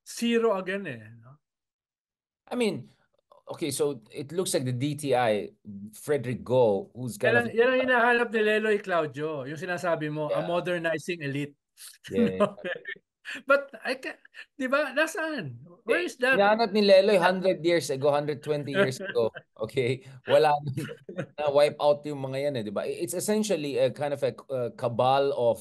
zero again eh. No? I mean, okay, so it looks like the DTI, Frederick Go, who's kind yan, of... Yan ang hinahanap ni Leloy Claudio, yung sinasabi mo, yeah. a modernizing elite. Yeah. But I can, di ba? Nasaan? Where is that? Hinahanap ni Leloy 100 years ago, 120 years ago. Okay? Wala na wipe out yung mga yan eh, di ba? It's essentially a kind of a, a cabal of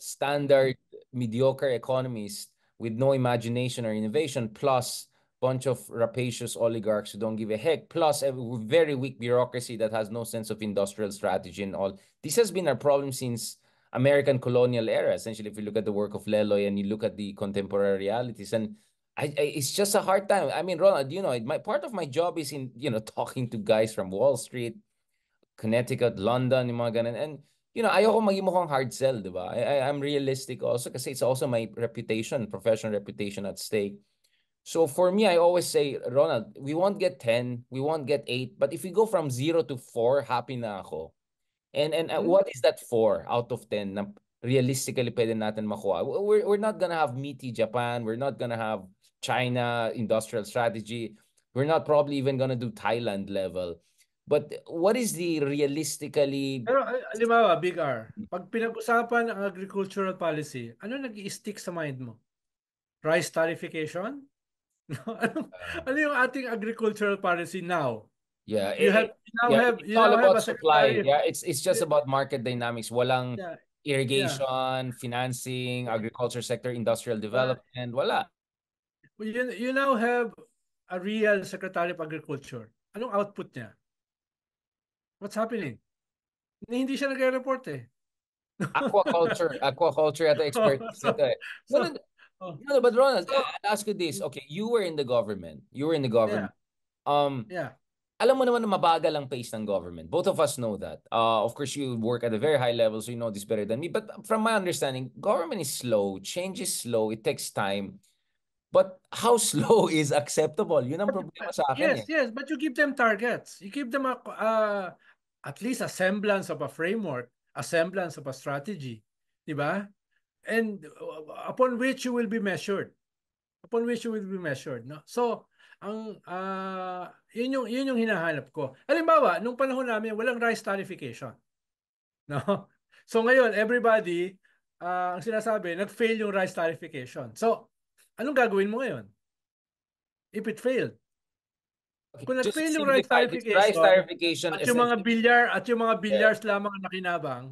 standard mediocre economists with no imagination or innovation, plus bunch of rapacious oligarchs who don't give a heck, plus a very weak bureaucracy that has no sense of industrial strategy and all. This has been our problem since American colonial era. Essentially, if you look at the work of Leloy and you look at the contemporary realities, and I, I, it's just a hard time. I mean, Ronald, you know, it, my part of my job is in you know talking to guys from Wall Street, Connecticut, London, and and you know, ayoko maging mukhang hard sell, di ba? I, I, I'm realistic also kasi it's also my reputation, professional reputation at stake. So for me, I always say, Ronald, we won't get 10, we won't get 8, but if we go from 0 to 4, happy na ako. And and uh, hmm. what is that 4 out of 10 na realistically pwede natin makuha? We're, we're not gonna have meaty Japan, we're not gonna have China industrial strategy, we're not probably even gonna do Thailand level. But what is the realistically... Pero eh, halimbawa, Big R, pag pinag-usapan ang agricultural policy, ano nag stick sa mind mo? Rice tariffication? Ano, ah. ano, yung ating agricultural policy now? Yeah, you it, eh, have, you now yeah, have, it's you all now about supply. Yeah, it's it's just about market dynamics. Walang yeah, irrigation, yeah. financing, agriculture sector, industrial development, wala. You, you now have a real Secretary of Agriculture. Anong output niya? What's happening? Hindi siya nagre-report eh. aquaculture, aquaculture at the expert oh, eh. So, oh. no, no, but Ronald, I'll ask you this. Okay, you were in the government. You were in the government. Yeah. Um, yeah. Alam mo naman na mabagal ang pace ng government. Both of us know that. Uh, of course, you work at a very high level, so you know this better than me. But from my understanding, government is slow, change is slow, it takes time. But how slow is acceptable? Yun ang problema sa akin. Yes, eh. yes, but you give them targets. You give them a, uh, at least a semblance of a framework, a semblance of a strategy, di ba? And uh, upon which you will be measured. Upon which you will be measured, no? So, ang uh, yun yung yun yung hinahanap ko. Halimbawa, nung panahon namin walang rice tarification. No? So ngayon, everybody uh, ang sinasabi, nag-fail yung rice tarification. So, anong gagawin mo ngayon? If it failed, kung nag yung right clarification, right clarification at yung mga billiard at yung mga billiards yeah. lamang ang nakinabang,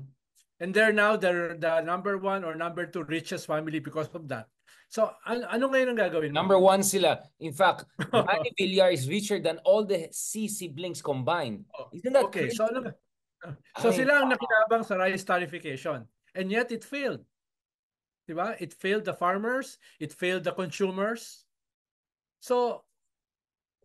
and they're now the, the number one or number two richest family because of that. So, an ano ngayon ang gagawin mo? Number one sila. In fact, Manny Villar is richer than all the C siblings combined. Oh, Isn't that Okay, crazy? Ano so ano, So sila ang nakinabang sa rice tarification. And yet it failed. Diba? It failed the farmers. It failed the consumers. So,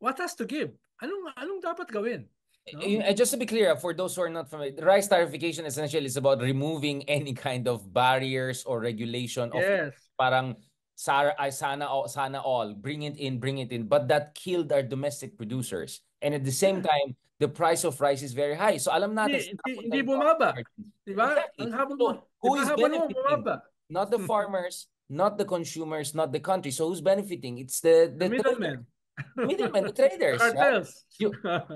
what has to give? Anong, anong dapat gawin? Eh, no? Eh, just to be clear, for those who are not familiar, rice tariffication essentially is about removing any kind of barriers or regulation of yes. parang sana sana all, bring it in, bring it in. But that killed our domestic producers. And at the same time, the price of rice is very high. So alam natin, hindi, hindi bumaba. Diba? Exactly. Ang habol mo. So, benefiting? Not the farmers, not the consumers, not the country. So who's benefiting? It's the, the, the middleman. middlemen, the traders. Cartels. Right? You,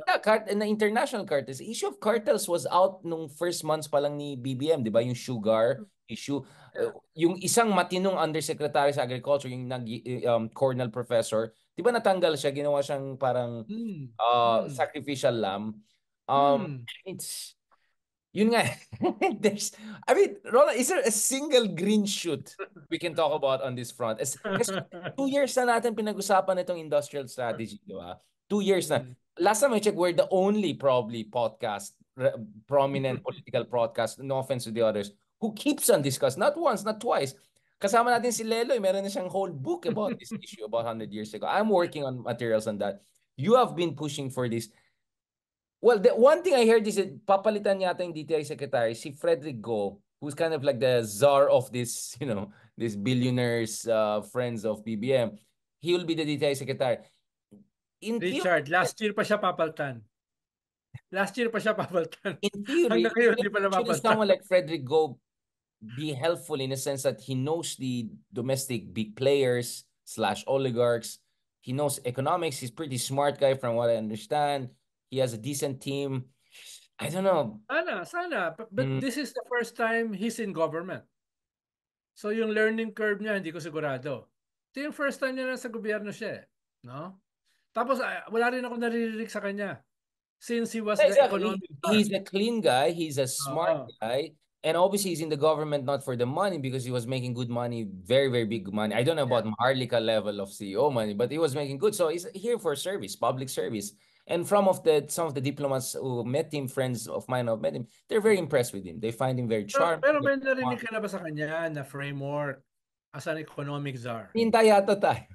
yeah, cart na international cartels. Issue of cartels was out nung first months pa lang ni BBM, 'di ba? Yung sugar issue. Uh, yung isang matinong undersecretary sa agriculture, yung nag um, Cornell professor, 'di ba natanggal siya, ginawa siyang parang mm. uh mm. sacrificial lamb. Um mm. it's yun nga. Eh. there's, I mean, Roland, is there a single green shoot we can talk about on this front? As, kasi two years na natin pinag-usapan itong industrial strategy, di ba? Two years na. Mm-hmm. Last time I checked, we're the only probably podcast, prominent mm-hmm. political podcast, no offense to the others, who keeps on discuss not once, not twice. Kasama natin si Leloy, meron na siyang whole book about this issue about 100 years ago. I'm working on materials on that. You have been pushing for this. Well, the one thing I heard is that papalitan yata yung DTI secretary, si Frederick Go, who's kind of like the czar of this, you know, this billionaires uh, friends of BBM. He will be the DTI secretary. In Richard, last year pa siya papalitan. Last year pa siya papalitan. In theory, ngayon, someone like Frederick Go be helpful in a sense that he knows the domestic big players slash oligarchs. He knows economics. He's pretty smart guy from what I understand He has a decent team. I don't know. Sana, sana. But, but mm. this is the first time he's in government. So yung learning curve niya, hindi ko sigurado. Ito yung first time niya na sa gobyerno siya eh. No? Tapos ah, wala rin ako naririnig sa kanya. Since he was exactly. the economic He's a clean guy. He's a smart uh-huh. guy. And obviously he's in the government not for the money because he was making good money, very, very big money. I don't know about yeah. level of CEO money, but he was making good. So he's here for service, public service. And from of the some of the diplomats who met him, friends of mine who met him, they're very impressed with him. They find him very charming. Pero, pero may narinig ka na ba sa kanya na framework as an economic czar? Hintay yata tayo.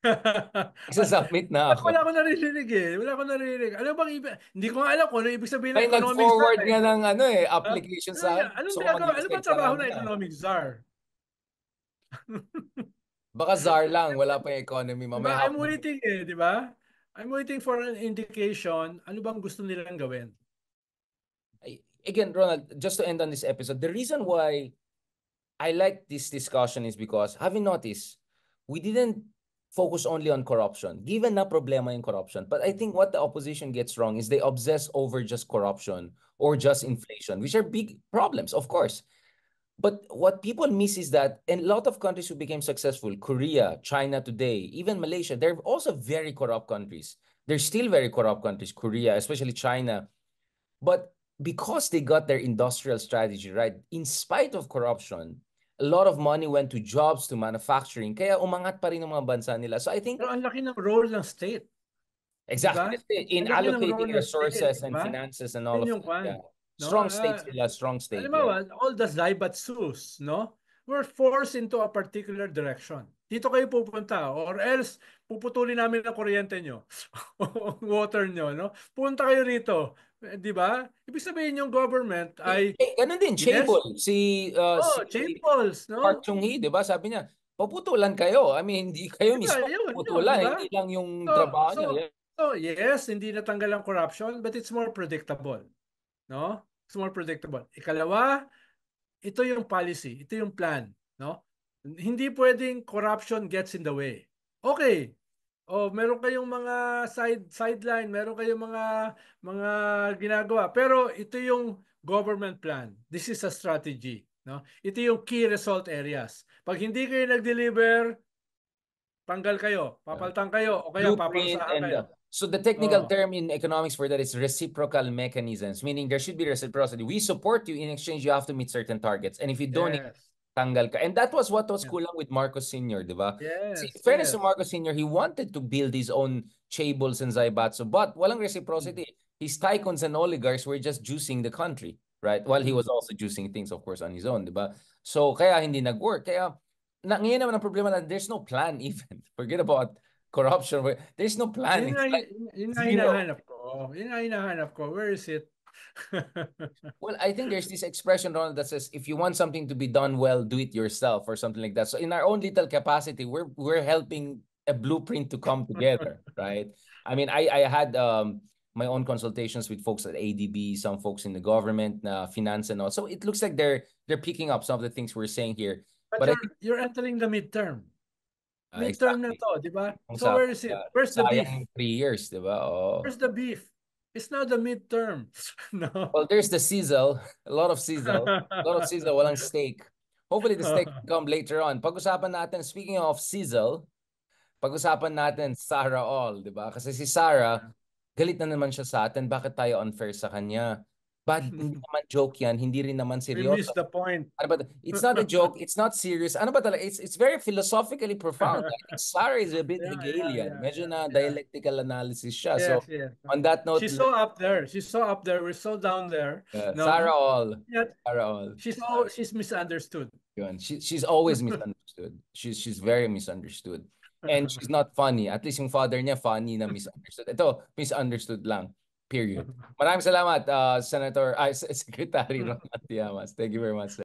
Sa na ako. Wala ko naririnig eh. Wala ko naririnig. Ano bang ibig? Hindi ko alam kung ano ibig sabihin ng economic czar. forward eh. nga ng ano eh, application sa... Ano, so, ano, ano ba trabaho ng economic czar? Baka czar lang, wala pa yung economy mamaya. Diba, I'm waiting eh, di ba? I'm waiting for an indication. Ano bang gusto nilang gawin? Again, Ronald, just to end on this episode, the reason why I like this discussion is because, having noticed, we didn't focus only on corruption, given na problema in corruption. But I think what the opposition gets wrong is they obsess over just corruption or just inflation, which are big problems, of course. But what people miss is that a lot of countries who became successful, Korea, China today, even Malaysia, they're also very corrupt countries. They're still very corrupt countries, Korea, especially China. But because they got their industrial strategy right, in spite of corruption, a lot of money went to jobs, to manufacturing. Kaya umangat pa rin ang mga bansa nila. So I think... Pero ang laki ng role ng state. Exactly. Diba? In allocating resources state, and finances and all of that. Yeah. Strong no? state sila, strong state. Alam mo, yeah. all the zaibatsus, no? We're forced into a particular direction. Dito kayo pupunta or else puputulin namin ang kuryente nyo. water nyo, no? Punta kayo rito. Eh, 'Di ba? Ibig sabihin yung government eh, ay... Eh, ganun din, shameful. Yes. Si... Uh, oh, si shameful's, no? Park Chung-hee, di ba? Sabi niya, puputulan kayo. I mean, hindi kayo diba, mismo yun, paputulan. Yun, diba? Hindi lang yung so, trabaho so, niya. So, yes, hindi natanggal ang corruption, but it's more predictable. No? It's more predictable. Ikalawa, ito yung policy, ito yung plan, no? Hindi pwedeng corruption gets in the way. Okay. Oh, meron kayong mga side sideline, meron kayong mga mga ginagawa, pero ito yung government plan. This is a strategy, no? Ito yung key result areas. Pag hindi kayo nag-deliver, tanggal kayo, papaltan kayo o kaya Blueprint kayo. So the technical oh. term in economics for that is reciprocal mechanisms, meaning there should be reciprocity. We support you in exchange. You have to meet certain targets, and if you don't, yes. tanggal ka. And that was what was yeah. kulang with Marcos Senior, di ba? Yes. See, fairness yes. to Marcos Senior, he wanted to build his own chables and zaibatsu, but walang reciprocity. Mm. His tycoons and oligarchs were just juicing the country, right? While he mm. was also juicing things, of course, on his own, di ba? So kaya hindi nag-work. Kaya na, ngayon naman ang problema na there's no plan even. Forget about corruption. There's no planning. ko. ko. Where is it? well, I think there's this expression, Ronald, that says if you want something to be done well, do it yourself or something like that. So in our own little capacity, we're we're helping a blueprint to come together, right? I mean, I I had um my own consultations with folks at ADB, some folks in the government, uh, finance, and all. So it looks like they're they're picking up some of the things we're saying here. But, but you're, you're entering the midterm. Uh, Midterm exactly. na to, di ba? So where is it? Where's the beef? Three years, di ba? Oh. Where's the beef? It's not the midterm. no. Well, there's the sizzle. A lot of sizzle. A lot of sizzle. Walang steak. Hopefully the steak will come later on. Pag-usapan natin, speaking of sizzle, pag-usapan natin Sarah All, di ba? Kasi si Sarah, galit na naman siya sa atin. Bakit tayo unfair sa kanya? But hindi naman joke yan, hindi rin naman seryoso. We missed the point. Ano ba, it's not a joke, it's not serious. Ano ba talaga, it's, it's very philosophically profound. I think Sarah is a bit yeah, Hegelian. Yeah, yeah. Medyo na dialectical analysis siya. Yes, so yeah. on that note... She's so up there. She's so up there. We're so down there. Yeah. No, Sarah all. Yeah. Sarah all. She's, so, she's misunderstood. Yun. She, she's always misunderstood. she's, she's very misunderstood. And she's not funny. At least yung father niya funny na misunderstood. Ito, misunderstood lang. Period. Mm-hmm. Maraming salamat, uh, Senator, ay, Secretary Ron Matiamas. Thank you very much.